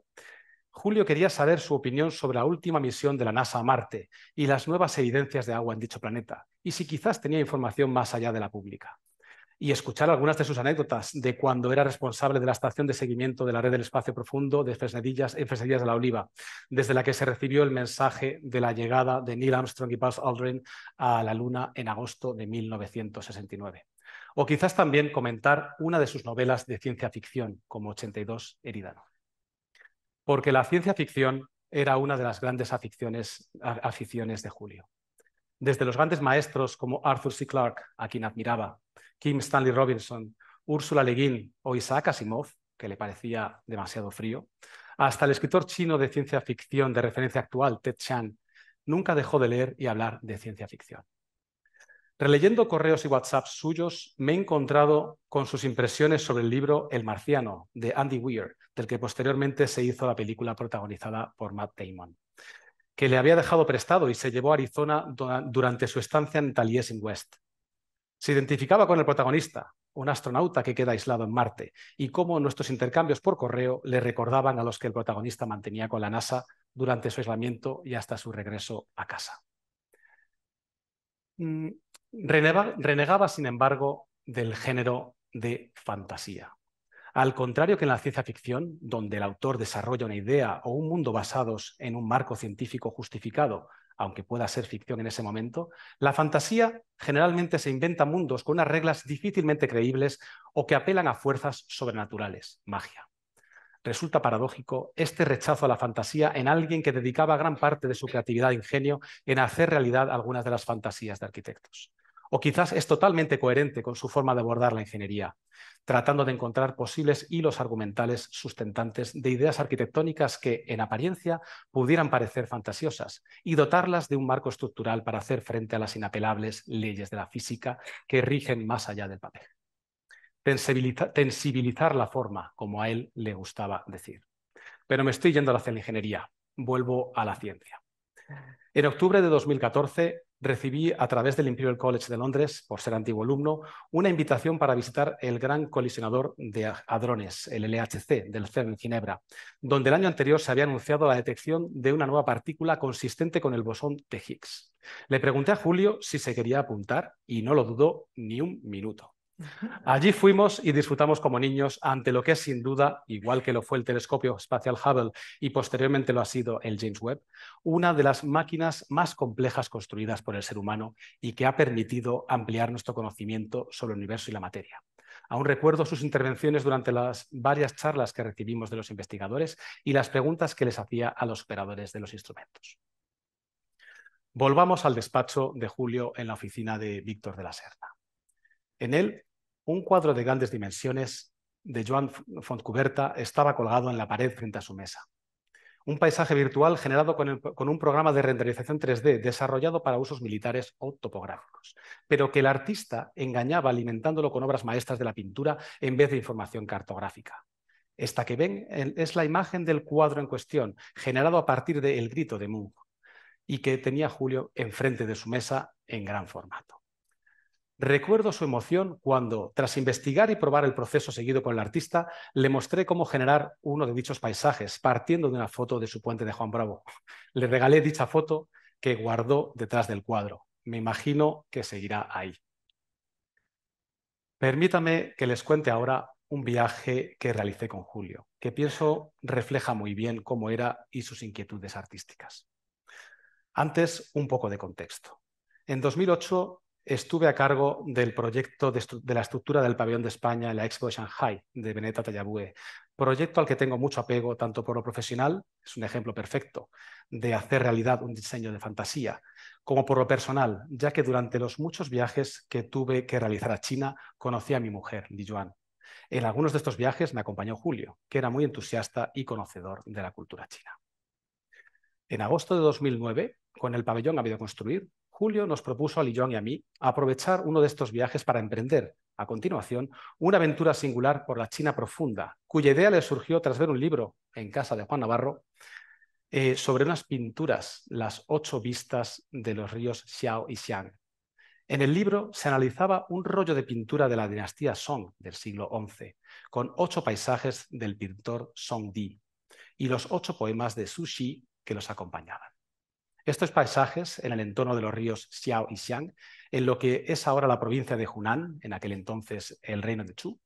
Julio quería saber su opinión sobre la última misión de la NASA a Marte y las nuevas evidencias de agua en dicho planeta, y si quizás tenía información más allá de la pública y escuchar algunas de sus anécdotas de cuando era responsable de la estación de seguimiento de la red del espacio profundo de Fresnedillas en Fresnedillas de la Oliva, desde la que se recibió el mensaje de la llegada de Neil Armstrong y Buzz Aldrin a la Luna en agosto de 1969. O quizás también comentar una de sus novelas de ciencia ficción, como 82 Eridano. Porque la ciencia ficción era una de las grandes aficiones, aficiones de Julio. Desde los grandes maestros como Arthur C. Clarke, a quien admiraba, Kim Stanley Robinson, Úrsula Le Guin o Isaac Asimov, que le parecía demasiado frío, hasta el escritor chino de ciencia ficción de referencia actual, Ted Chan, nunca dejó de leer y hablar de ciencia ficción. Releyendo correos y WhatsApp suyos, me he encontrado con sus impresiones sobre el libro El Marciano, de Andy Weir, del que posteriormente se hizo la película protagonizada por Matt Damon, que le había dejado prestado y se llevó a Arizona durante su estancia en Taliesin West. Se identificaba con el protagonista, un astronauta que queda aislado en Marte, y cómo nuestros intercambios por correo le recordaban a los que el protagonista mantenía con la NASA durante su aislamiento y hasta su regreso a casa. Mm, renegaba, sin embargo, del género de fantasía. Al contrario que en la ciencia ficción, donde el autor desarrolla una idea o un mundo basados en un marco científico justificado aunque pueda ser ficción en ese momento, la fantasía generalmente se inventa mundos con unas reglas difícilmente creíbles o que apelan a fuerzas sobrenaturales, magia. Resulta paradójico este rechazo a la fantasía en alguien que dedicaba gran parte de su creatividad e ingenio en hacer realidad algunas de las fantasías de arquitectos o quizás es totalmente coherente con su forma de abordar la ingeniería, tratando de encontrar posibles hilos argumentales sustentantes de ideas arquitectónicas que, en apariencia, pudieran parecer fantasiosas y dotarlas de un marco estructural para hacer frente a las inapelables leyes de la física que rigen más allá del papel. Tensibilizar, la forma, como a él le gustaba decir. Pero me estoy yendo a la ingeniería, vuelvo a la ciencia. En octubre de 2014, recibí a través del Imperial College de Londres, por ser antiguo alumno, una invitación para visitar el gran colisionador de hadrones, el LHC, del CERN en Ginebra, donde el año anterior se había anunciado la detección de una nueva partícula consistente con el bosón de Higgs. Le pregunté a Julio si se quería apuntar y no lo dudó ni un minuto. Allí fuimos y disfrutamos como niños ante lo que es sin duda, igual que lo fue el telescopio espacial Hubble y posteriormente lo ha sido el James Webb, una de las máquinas más complejas construidas por el ser humano y que ha permitido ampliar nuestro conocimiento sobre el universo y la materia. Aún recuerdo sus intervenciones durante las varias charlas que recibimos de los investigadores y las preguntas que les hacía a los operadores de los instrumentos. Volvamos al despacho de Julio en la oficina de Víctor de la Serna. En él un cuadro de grandes dimensiones de Joan Fontcuberta estaba colgado en la pared frente a su mesa. Un paisaje virtual generado con, un programa de renderización 3D desarrollado para usos militares o topográficos, pero que el artista engañaba alimentándolo con obras maestras de la pintura en vez de información cartográfica. Esta que ven es la imagen del cuadro en cuestión, generado a partir de El grito de Munch, y que tenía Julio enfrente de su mesa en gran formato. Recuerdo su emoción cuando, tras investigar y probar el proceso seguido con el artista, le mostré cómo generar uno de dichos paisajes, partiendo de una foto de su puente de Juan Bravo. Le regalé dicha foto que guardó detrás del cuadro. Me imagino que seguirá ahí. Permítame que les cuente ahora un viaje que realicé con Julio, que pienso refleja muy bien cómo era y sus inquietudes artísticas. Antes, un poco de contexto. En 2008 estuve a cargo del proyecto de, la estructura del pabellón de España en la Expo de Shanghai de Beneta Tallabue, proyecto al que tengo mucho apego tanto por lo profesional, es un ejemplo perfecto de hacer realidad un diseño de fantasía, como por lo personal, ya que durante los muchos viajes que tuve que realizar a China conocí a mi mujer, Li Yuan. En algunos de estos viajes me acompañó Julio, que era muy entusiasta y conocedor de la cultura china. En agosto de 2009, con el pabellón habido a construir, Julio nos propuso a Lillón y a mí aprovechar uno de estos viajes para emprender, a continuación, una aventura singular por la China profunda, cuya idea le surgió tras ver un libro en casa de Juan Navarro eh, sobre unas pinturas, las ocho vistas de los ríos Xiao y Xiang. En el libro se analizaba un rollo de pintura de la dinastía Song del siglo XI, con ocho paisajes del pintor Song Di y los ocho poemas de Su Shi que los acompañaban. Estos paisajes en el entorno de los ríos Xiao y Xiang, en lo que es ahora la provincia de Hunan, en aquel entonces el reino de Chu,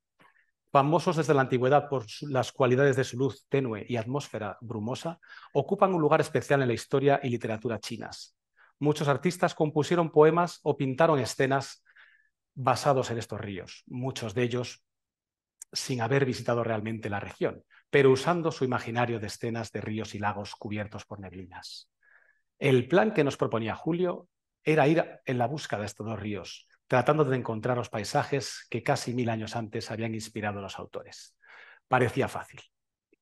famosos desde la antigüedad por las cualidades de su luz tenue y atmósfera brumosa, ocupan un lugar especial en la historia y literatura chinas. Muchos artistas compusieron poemas o pintaron escenas basados en estos ríos, muchos de ellos sin haber visitado realmente la región, pero usando su imaginario de escenas de ríos y lagos cubiertos por neblinas. El plan que nos proponía Julio era ir en la búsqueda de estos dos ríos, tratando de encontrar los paisajes que casi mil años antes habían inspirado a los autores. Parecía fácil.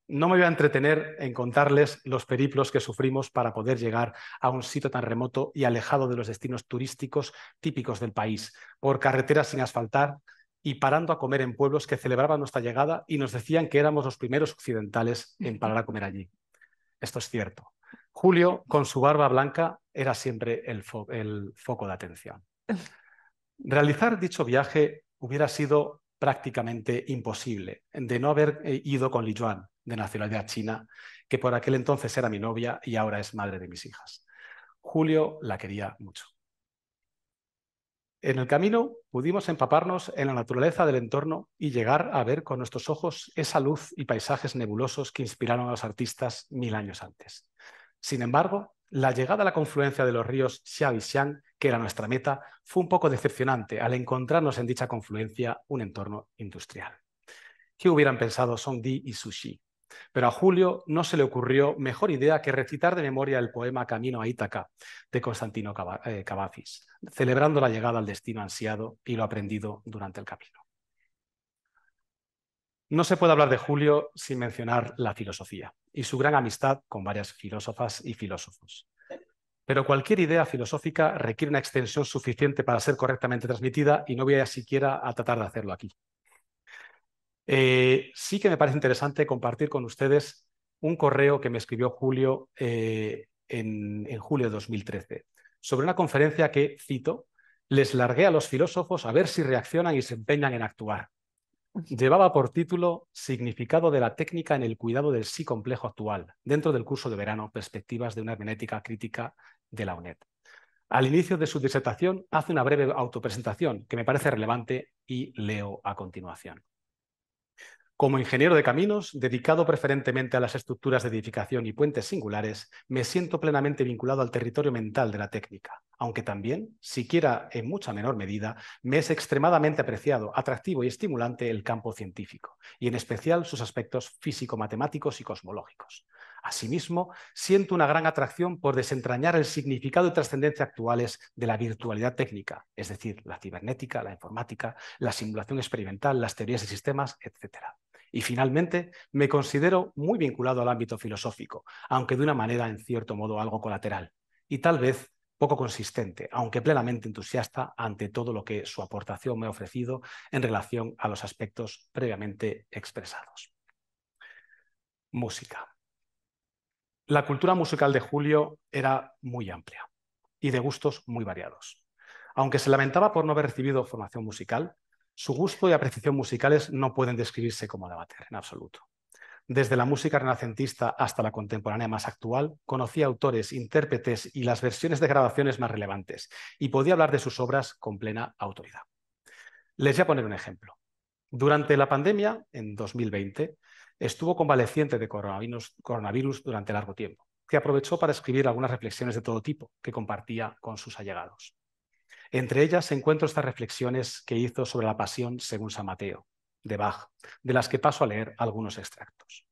No me voy a entretener en contarles los periplos que sufrimos para poder llegar a un sitio tan remoto y alejado de los destinos turísticos típicos del país, por carreteras sin asfaltar y parando a comer en pueblos que celebraban nuestra llegada y nos decían que éramos los primeros occidentales en parar a comer allí. Esto es cierto. Julio, con su barba blanca, era siempre el, foco de atención. [LAUGHS] Realizar dicho viaje hubiera sido prácticamente imposible de no haber eh, ido con Li Yuan, de nacionalidad china, que por aquel entonces era mi novia y ahora es madre de mis hijas. Julio la quería mucho. En el camino pudimos empaparnos en la naturaleza del entorno y llegar a ver con nuestros ojos esa luz y paisajes nebulosos que inspiraron a los artistas mil años antes. Sin embargo, la llegada a la confluencia de los ríos Xiao y Xiang, que era nuestra meta, fue un poco decepcionante al encontrarnos en dicha confluencia un entorno industrial. ¿Qué hubieran pensado Song Di y Sushi? Pero a Julio no se le ocurrió mejor idea que recitar de memoria el poema Camino a Ítaca de Constantino Cavafis, eh, celebrando la llegada al destino ansiado y lo aprendido durante el camino. No se puede hablar de Julio sin mencionar la filosofía y su gran amistad con varias filósofas y filósofos. Pero cualquier idea filosófica requiere una extensión suficiente para ser correctamente transmitida y no voy a siquiera a tratar de hacerlo aquí. Eh, sí que me parece interesante compartir con ustedes un correo que me escribió Julio eh, en, en julio de 2013 sobre una conferencia que, cito, les largué a los filósofos a ver si reaccionan y se empeñan en actuar llevaba por título Significado de la técnica en el cuidado del sí complejo actual, dentro del curso de verano Perspectivas de una hermenética crítica de la UNED. Al inicio de su disertación hace una breve autopresentación que me parece relevante y leo a continuación. Como ingeniero de caminos, dedicado preferentemente a las estructuras de edificación y puentes singulares, me siento plenamente vinculado al territorio mental de la técnica, aunque también, siquiera en mucha menor medida, me es extremadamente apreciado, atractivo y estimulante el campo científico, y en especial sus aspectos físico-matemáticos y cosmológicos. Asimismo, siento una gran atracción por desentrañar el significado y trascendencia actuales de la virtualidad técnica, es decir, la cibernética, la informática, la simulación experimental, las teorías de sistemas, etc. Y finalmente, me considero muy vinculado al ámbito filosófico, aunque de una manera, en cierto modo, algo colateral, y tal vez poco consistente, aunque plenamente entusiasta ante todo lo que su aportación me ha ofrecido en relación a los aspectos previamente expresados. Música. La cultura musical de Julio era muy amplia y de gustos muy variados. Aunque se lamentaba por no haber recibido formación musical, su gusto y apreciación musicales no pueden describirse como debater en absoluto. Desde la música renacentista hasta la contemporánea más actual, conocía autores, intérpretes y las versiones de grabaciones más relevantes y podía hablar de sus obras con plena autoridad. Les voy a poner un ejemplo. Durante la pandemia, en 2020, estuvo convaleciente de coronavirus, durante largo tiempo, que aprovechó para escribir algunas reflexiones de todo tipo que compartía con sus allegados. Entre ellas encuentro estas reflexiones que hizo sobre la pasión según San Mateo, de Bach, de las que paso a leer algunos extractos.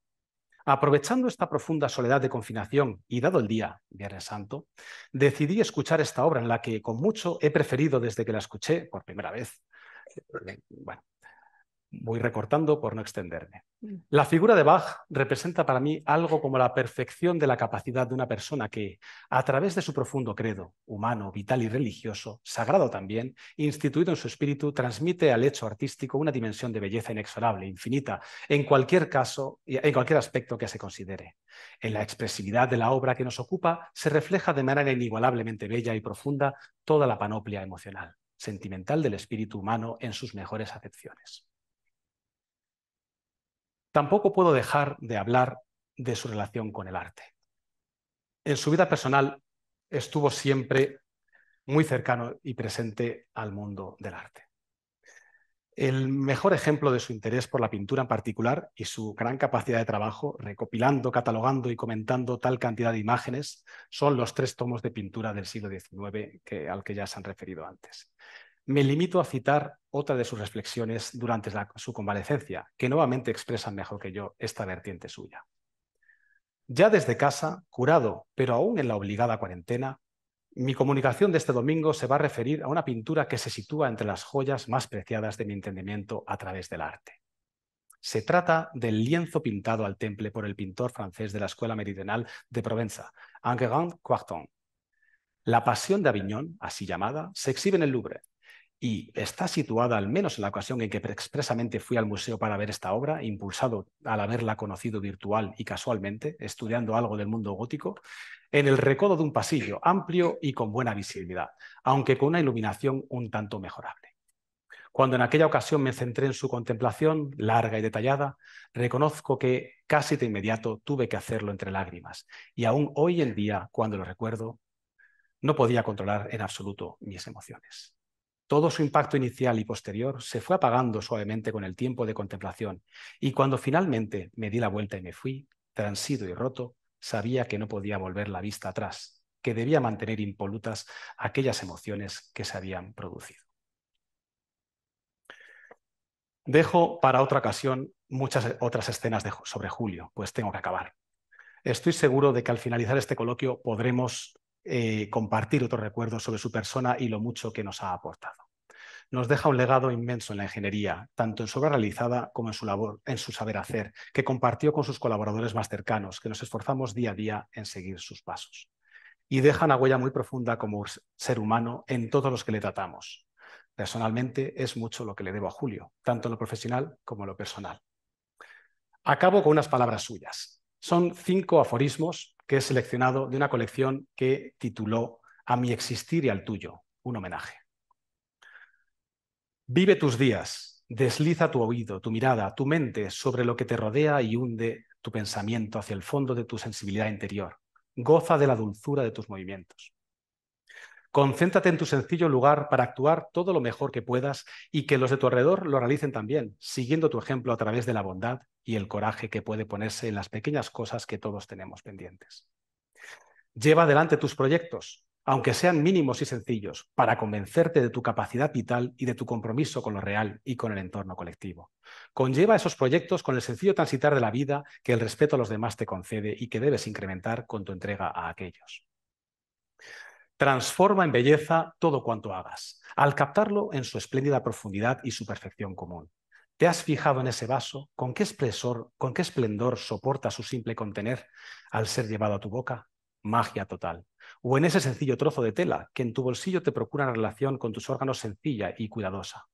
Aprovechando esta profunda soledad de confinación y dado el día, Viernes Santo, decidí escuchar esta obra en la que con mucho he preferido desde que la escuché por primera vez. Bueno, voy recortando por no extenderme. Mm. La figura de Bach representa para mí algo como la perfección de la capacidad de una persona que, a través de su profundo credo, humano, vital y religioso, sagrado también, instituido en su espíritu, transmite al hecho artístico una dimensión de belleza inexorable, infinita, en cualquier caso, y en cualquier aspecto que se considere. En la expresividad de la obra que nos ocupa se refleja de manera inigualablemente bella y profunda toda la panoplia emocional, sentimental del espíritu humano en sus mejores acepciones tampoco puedo dejar de hablar de su relación con el arte. En su vida personal estuvo siempre muy cercano y presente al mundo del arte. El mejor ejemplo de su interés por la pintura en particular y su gran capacidad de trabajo, recopilando, catalogando y comentando tal cantidad de imágenes, son los tres tomos de pintura del siglo XIX al que ya se han referido antes me limito a citar otra de sus reflexiones durante su convalecencia, que nuevamente expresan mejor que yo esta vertiente suya. Ya desde casa, curado, pero aún en la obligada cuarentena, mi comunicación de este domingo se va a referir a una pintura que se sitúa entre las joyas más preciadas de mi entendimiento a través del arte. Se trata del lienzo pintado al temple por el pintor francés de la Escuela Meridional de Provenza, Enguerrand Quarton. La Pasión de Aviñón, así llamada, se exhibe en el Louvre, y está situada, al menos en la ocasión en que expresamente fui al museo para ver esta obra, impulsado al haberla conocido virtual y casualmente, estudiando algo del mundo gótico, en el recodo de un pasillo amplio y con buena visibilidad, aunque con una iluminación un tanto mejorable. Cuando en aquella ocasión me centré en su contemplación, larga y detallada, reconozco que casi de inmediato tuve que hacerlo entre lágrimas, y aún hoy en día, cuando lo recuerdo, no podía controlar en absoluto mis emociones. Todo su impacto inicial y posterior se fue apagando suavemente con el tiempo de contemplación, y cuando finalmente me di la vuelta y me fui, transido y roto, sabía que no podía volver la vista atrás, que debía mantener impolutas aquellas emociones que se habían producido. Dejo para otra ocasión muchas eh, otras escenas sobre Julio, pues tengo que acabar. Estoy seguro de que al finalizar este coloquio podremos eh, compartir otros recuerdos sobre su persona y lo mucho que nos ha aportado. Nos deja un legado inmenso en la ingeniería, tanto en su obra realizada como en su labor, en su saber hacer, que compartió con sus colaboradores más cercanos, que nos esforzamos día a día en seguir sus pasos. Y deja una huella muy profunda como ser humano en todos los que le tratamos. Personalmente es mucho lo que le debo a Julio, tanto en lo profesional como en lo personal. Acabo con unas palabras suyas. Son cinco aforismos que he seleccionado de una colección que tituló A mi existir y al tuyo, un homenaje. Vive tus días, desliza tu oído, tu mirada, tu mente sobre lo que te rodea y hunde tu pensamiento hacia el fondo de tu sensibilidad interior. Goza de la dulzura de tus movimientos. Concéntrate en tu sencillo lugar para actuar todo lo mejor que puedas y que los de tu alrededor lo realicen también, siguiendo tu ejemplo a través de la bondad y el coraje que puede ponerse en las pequeñas cosas que todos tenemos pendientes. Lleva adelante tus proyectos, aunque sean mínimos y sencillos, para convencerte de tu capacidad vital y de tu compromiso con lo real y con el entorno colectivo. Conlleva esos proyectos con el sencillo transitar de la vida que el respeto a los demás te concede y que debes incrementar con tu entrega a aquellos transforma en belleza todo cuanto hagas, al captarlo en su espléndida profundidad y su perfección común. ¿Te has fijado en ese vaso? ¿Con qué, esplesor, ¿Con qué esplendor soporta su simple contener al ser llevado a tu boca? Magia total. O en ese sencillo trozo de tela que en tu bolsillo te procura una relación con tus órganos sencilla y cuidadosa.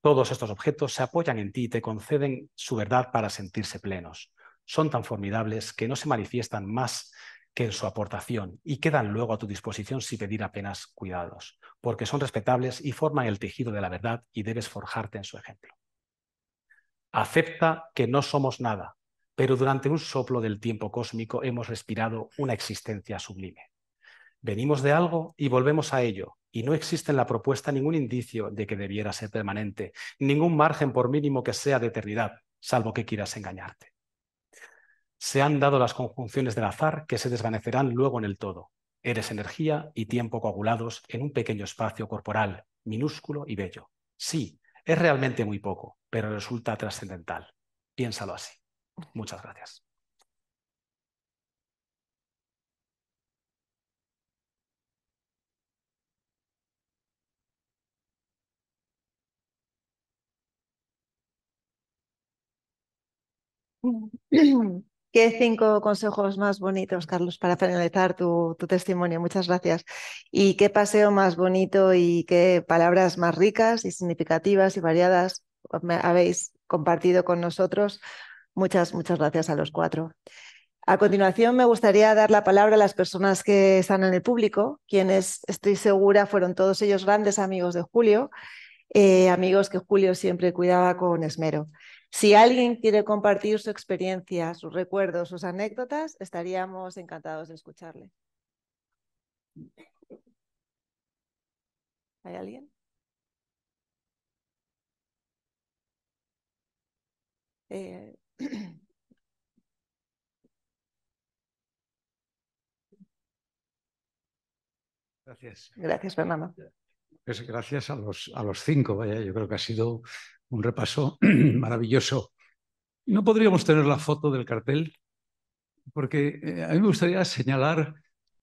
Todos estos objetos se apoyan en ti y te conceden su verdad para sentirse plenos. Son tan formidables que no se manifiestan más que en su aportación y quedan luego a tu disposición si pedir apenas cuidados, porque son respetables y forman el tejido de la verdad y debes forjarte en su ejemplo. Acepta que no somos nada, pero durante un soplo del tiempo cósmico hemos respirado una existencia sublime. Venimos de algo y volvemos a ello, y no existe en la propuesta ningún indicio de que debiera ser permanente, ningún margen por mínimo que sea de eternidad, salvo que quieras engañarte se han dado las conjunciones del azar que se desvanecerán luego en el todo. Eres energía y tiempo coagulados en un pequeño espacio corporal, minúsculo y bello. Sí, es realmente muy poco, pero resulta trascendental. Piénsalo así. Muchas gracias. [CLEARS THROAT] ¿Qué cinco consejos más bonitos, Carlos, para finalizar tu, testimonio? Muchas gracias. ¿Y qué paseo más bonito y qué palabras más ricas y significativas y variadas habéis compartido con nosotros? Muchas, muchas gracias a los cuatro. A continuación, me gustaría dar la palabra a las personas que están en el público, quienes estoy segura fueron todos ellos grandes amigos de Julio, eh, amigos que Julio siempre cuidaba con esmero. Si alguien quiere compartir su experiencia, sus recuerdos, sus anécdotas, estaríamos encantados de escucharle. ¿Hay alguien? Eh, gracias. [CLEARS THROAT] Gracias, Fernando. gracias a los, a los cinco, yo creo que ha sido un repaso [CLEARS THROAT] maravilloso. No podríamos tener la foto del cartel, porque eh, a mí me gustaría señalar,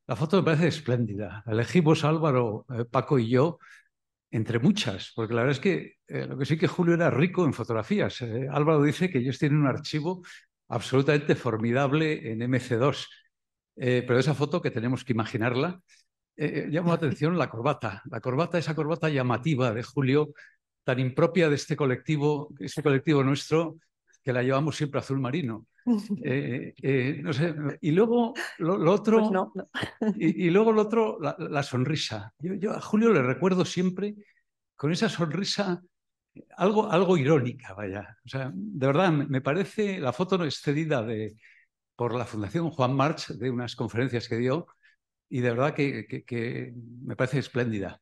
la foto me parece espléndida. Elegimos Álvaro, eh, Paco y yo, entre muchas, porque la verdad es que eh, lo que sí que Julio era rico en fotografías. Álvaro dice que ellos tienen un archivo absolutamente formidable en MC2, pero esa foto que tenemos que imaginarla, llama la atención la corbata, la corbata, esa corbata llamativa de Julio tan impropia de este colectivo, este colectivo nuestro, que la llevamos siempre azul marino. [LAUGHS] Eh, eh, eh, sé, y luego lo, otro, pues Y, luego otro, la, sonrisa. Yo, a Julio le recuerdo siempre con esa sonrisa algo, algo irónica, vaya. O sea, de verdad, me parece la foto no excedida de, por la Fundación Juan March de unas conferencias que dio y de verdad que me parece espléndida.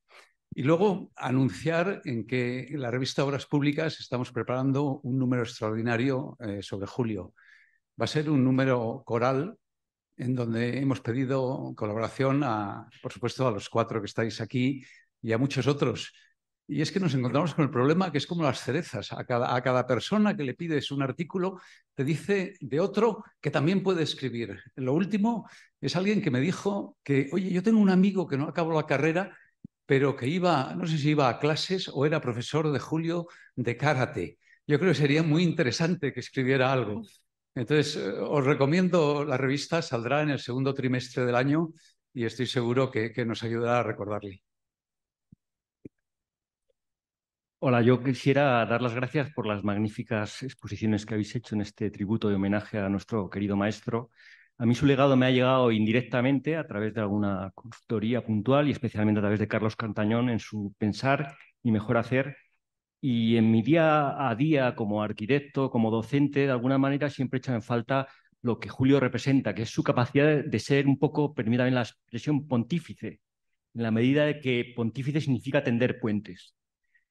Y luego anunciar en que en la revista Obras Públicas estamos preparando un número extraordinario eh, sobre Julio. Va a ser un número coral en donde hemos pedido colaboración a, por supuesto, a los cuatro que estáis aquí y a muchos otros. Y es que nos encontramos con el problema que es como las cerezas. A cada, a cada persona que le pides un artículo, te dice de otro que también puede escribir. Lo último es alguien que me dijo que, oye, yo tengo un amigo que no acabó la carrera pero que iba, no sé si iba a clases o era profesor de Julio de karate. Yo creo que sería muy interesante que escribiera algo. Entonces, eh, os recomiendo la revista, saldrá en el segundo trimestre del año y estoy seguro que, que nos ayudará a recordarle. Hola, yo quisiera dar las gracias por las magníficas exposiciones que habéis hecho en este tributo de homenaje a nuestro querido maestro a mí su legado me ha llegado indirectamente a través de alguna consultoría puntual y especialmente a través de Carlos Cantañón en su pensar y mejor hacer. Y en mi día a día como arquitecto, como docente, de alguna manera siempre he echan en falta lo que Julio representa, que es su capacidad de ser un poco, permítame la expresión, pontífice, en la medida de que pontífice significa tender puentes.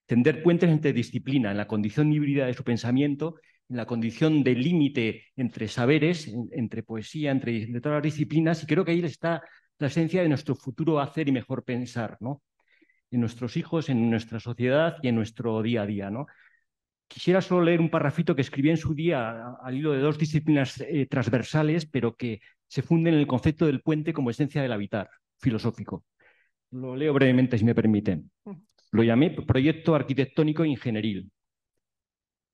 Tender puentes entre disciplina, en la condición híbrida de su pensamiento en la condición de límite entre saberes, entre poesía, entre, todas las disciplinas, y creo que ahí está la esencia de nuestro futuro hacer y mejor pensar, ¿no? En nuestros hijos, en nuestra sociedad y en nuestro día a día, ¿no? Quisiera solo leer un parrafito que escribí en su día al hilo de dos disciplinas eh, transversales, pero que se funden en el concepto del puente como esencia del habitar filosófico. Lo leo brevemente, si me permiten. Lo llamé proyecto arquitectónico ingenieril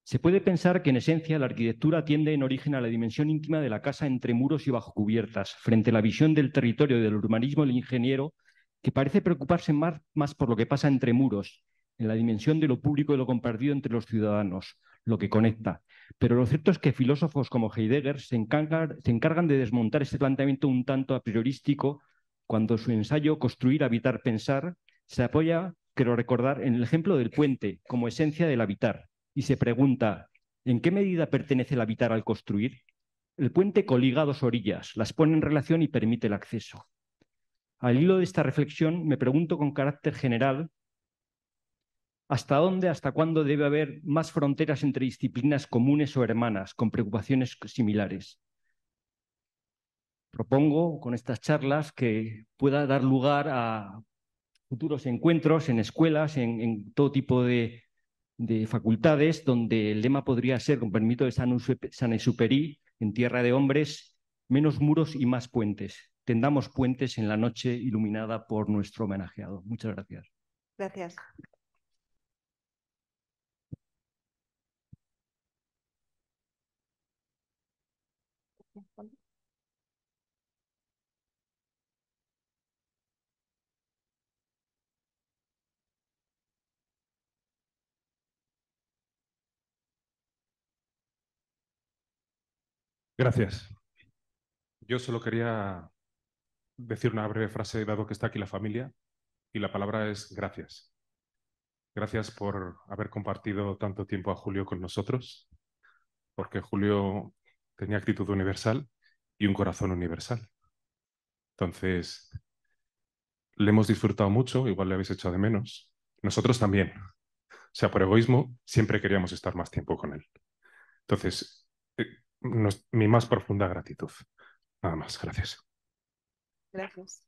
se puede pensar que en esencia la arquitectura tiende en origen a la dimensión íntima de la casa entre muros y bajo cubiertas, frente a la visión del territorio del urbanismo del ingeniero, que parece preocuparse más, por lo que pasa entre muros, en la dimensión de lo público y lo compartido entre los ciudadanos, lo que conecta. Pero lo cierto es que filósofos como Heidegger se encargan, de desmontar este planteamiento un tanto a priorístico cuando su ensayo Construir, Habitar, Pensar se apoya, quiero recordar, en el ejemplo del puente como esencia del habitar y se pregunta ¿en qué medida pertenece el habitar al construir? El puente coliga dos orillas, las pone en relación y permite el acceso. Al hilo de esta reflexión, me pregunto con carácter general ¿Hasta dónde, hasta cuándo debe haber más fronteras entre disciplinas comunes o hermanas con preocupaciones similares? Propongo con estas charlas que pueda dar lugar a futuros encuentros en escuelas, en, en todo tipo de de facultades, donde el lema podría ser, con permiso de San Esuperi, en Tierra de Hombres, menos muros y más puentes. Tendamos puentes en la noche iluminada por nuestro homenajeado. Muchas gracias. Gracias. Gracias. Yo solo quería decir una breve frase, dado que está aquí la familia, y la palabra es gracias. Gracias por haber compartido tanto tiempo a Julio con nosotros, porque Julio tenía actitud universal y un corazón universal. Entonces, le hemos disfrutado mucho, igual le habéis hecho de menos. Nosotros también. O sea, por egoísmo siempre queríamos estar más tiempo con él. Entonces, mi más profunda gratitud. Nada más, gracias. Gracias.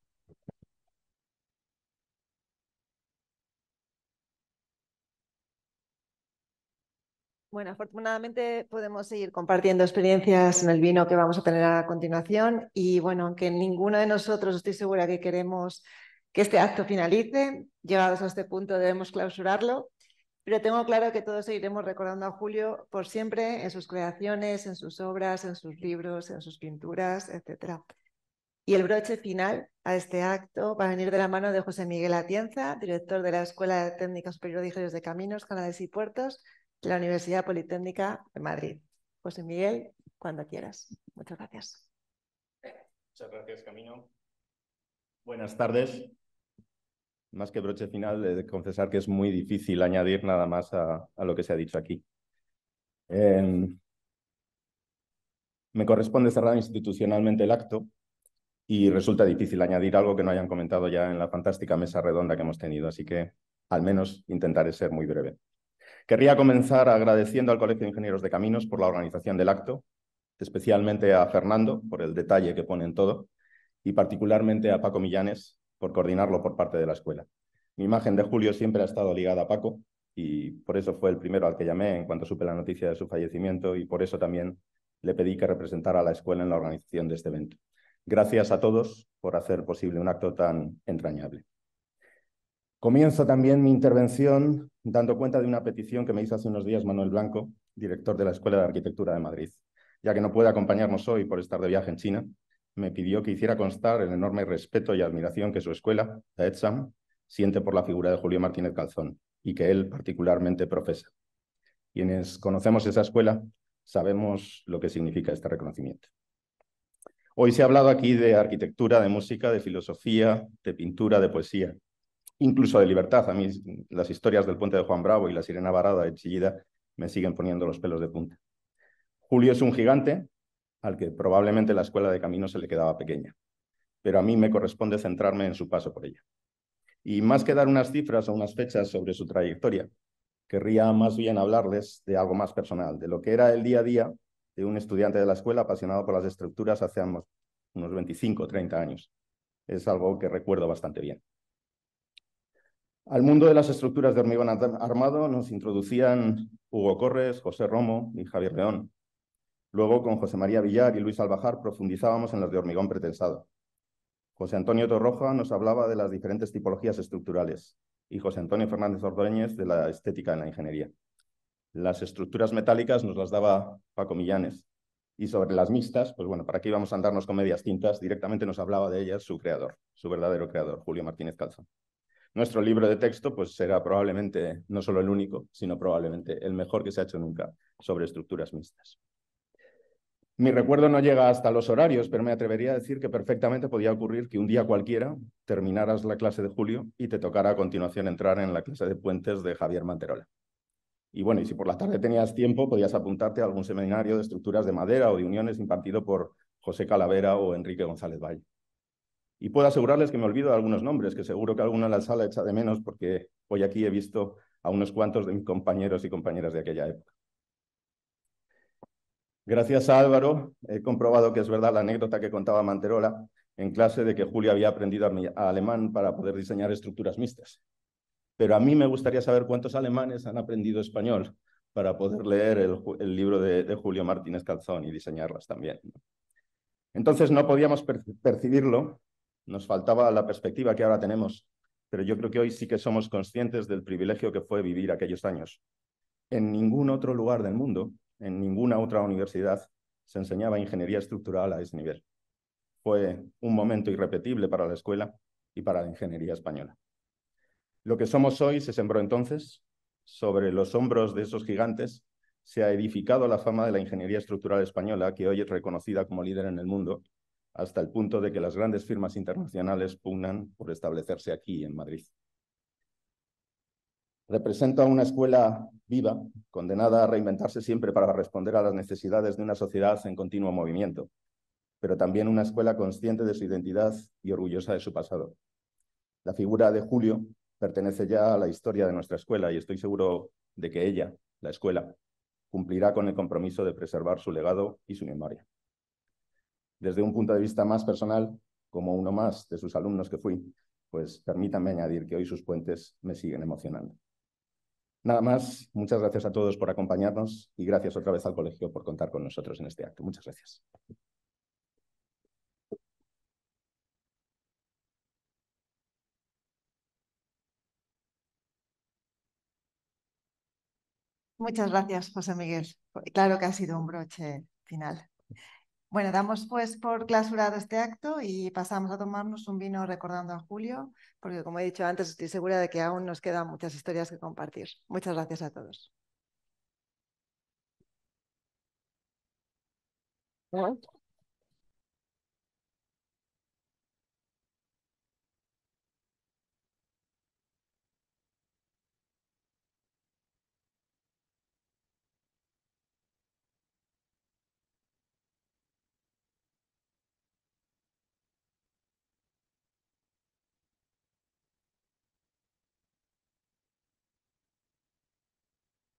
Bueno, afortunadamente podemos seguir compartiendo experiencias en el vino que vamos a tener a continuación y bueno, aunque ninguno de nosotros estoy segura que queremos que este acto finalice, llegados a este punto debemos clausurarlo pero tengo claro que todos seguiremos recordando a Julio por siempre en sus creaciones, en sus obras, en sus libros, en sus pinturas, etc. Y el broche final a este acto va a venir de la mano de José Miguel Atienza, director de la Escuela de Técnica Superior de Ingenieros de Caminos, Canales y Puertos de la Universidad Politécnica de Madrid. José Miguel, cuando quieras. Muchas gracias. Muchas gracias, Camino. Buenas tardes más que broche final, de confesar que es muy difícil añadir nada más a, lo que se ha dicho aquí. Em, me corresponde cerrar institucionalmente el acto y resulta difícil añadir algo que no hayan comentado ya en la fantástica mesa redonda que hemos tenido, así que al menos intentaré ser muy breve. Querría comenzar agradeciendo al Colegio de Ingenieros de Caminos por la organización del acto, especialmente a Fernando por el detalle que pone en todo y particularmente a Paco Millanes por coordinarlo por parte de la escuela. Mi imagen de Julio siempre ha estado ligada a Paco y por eso fue el primero al que llamé en cuanto supe la noticia de su fallecimiento y por eso también le pedí que representara a la escuela en la organización de este evento. Gracias a todos por hacer posible un acto tan entrañable. Comienzo también mi intervención dando cuenta de una petición que me hizo hace unos días Manuel Blanco, director de la Escuela de Arquitectura de Madrid. Ya que no puede acompañarnos hoy por estar de viaje en China, me pidió que hiciera constar el enorme respeto y admiración que su escuela, la ETSAM, siente por la figura de Julio Martínez Calzón y que él particularmente profesa. Quienes conocemos esa escuela sabemos lo que significa este reconocimiento. Hoy se ha hablado aquí de arquitectura, de música, de filosofía, de pintura, de poesía, incluso de libertad. A mí las historias del puente de Juan Bravo y la sirena varada de Chillida me siguen poniendo los pelos de punta. Julio es un gigante al que probablemente la escuela de camino se le quedaba pequeña. Pero a mí me corresponde centrarme en su paso por ella. Y más que dar unas cifras o unas fechas sobre su trayectoria, querría más bien hablarles de algo más personal, de lo que era el día a día de un estudiante de la escuela apasionado por las estructuras hace unos 25 o 30 años. Es algo que recuerdo bastante bien. Al mundo de las estructuras de hormigón armado nos introducían Hugo Corres, José Romo y Javier León, Luego, con José María Villar y Luis Albajar, profundizábamos en las de hormigón pretensado. José Antonio Torroja nos hablaba de las diferentes tipologías estructurales y José Antonio Fernández Ordóñez de la estética en la ingeniería. Las estructuras metálicas nos las daba Paco Millanes. Y sobre las mixtas, pues bueno, para qué íbamos a andarnos con medias tintas, directamente nos hablaba de ellas su creador, su verdadero creador, Julio Martínez Calzón. Nuestro libro de texto pues será probablemente no solo el único, sino probablemente el mejor que se ha hecho nunca sobre estructuras mixtas. Mi recuerdo no llega hasta los horarios, pero me atrevería a decir que perfectamente podía ocurrir que un día cualquiera terminaras la clase de Julio y te tocara a continuación entrar en la clase de puentes de Javier Manterola. Y bueno, y si por la tarde tenías tiempo, podías apuntarte a algún seminario de estructuras de madera o de uniones impartido por José Calavera o Enrique González Valle. Y puedo asegurarles que me olvido de algunos nombres, que seguro que alguno en la sala echa de menos porque hoy aquí he visto a unos cuantos de mis compañeros y compañeras de aquella época. Gracias a Álvaro, he comprobado que es verdad la anécdota que contaba Manterola en clase de que Julio había aprendido alemán para poder diseñar estructuras mixtas. Pero a mí me gustaría saber cuántos alemanes han aprendido español para poder leer el, libro de, Julio Martínez Calzón y diseñarlas también. Entonces no podíamos percibirlo, nos faltaba la perspectiva que ahora tenemos, pero yo creo que hoy sí que somos conscientes del privilegio que fue vivir aquellos años. En ningún otro lugar del mundo en ninguna otra universidad se enseñaba ingeniería estructural a ese nivel. Fue un momento irrepetible para la escuela y para la ingeniería española. Lo que somos hoy se sembró entonces, sobre los hombros de esos gigantes se ha edificado la fama de la ingeniería estructural española, que hoy es reconocida como líder en el mundo, hasta el punto de que las grandes firmas internacionales pugnan por establecerse aquí en Madrid representa una escuela viva, condenada a reinventarse siempre para responder a las necesidades de una sociedad en continuo movimiento, pero también una escuela consciente de su identidad y orgullosa de su pasado. La figura de Julio pertenece ya a la historia de nuestra escuela y estoy seguro de que ella, la escuela, cumplirá con el compromiso de preservar su legado y su memoria. Desde un punto de vista más personal, como uno más de sus alumnos que fui, pues permítanme añadir que hoy sus puentes me siguen emocionando. Nada más, muchas gracias a todos por acompañarnos y gracias otra vez al colegio por contar con nosotros en este acto. Muchas gracias. Muchas gracias, José Miguel. Claro que ha sido un broche final. Bueno, damos pues por clausurado este acto y pasamos a tomarnos un vino recordando a Julio, porque como he dicho antes, estoy segura de que aún nos quedan muchas historias que compartir. Muchas gracias a todos.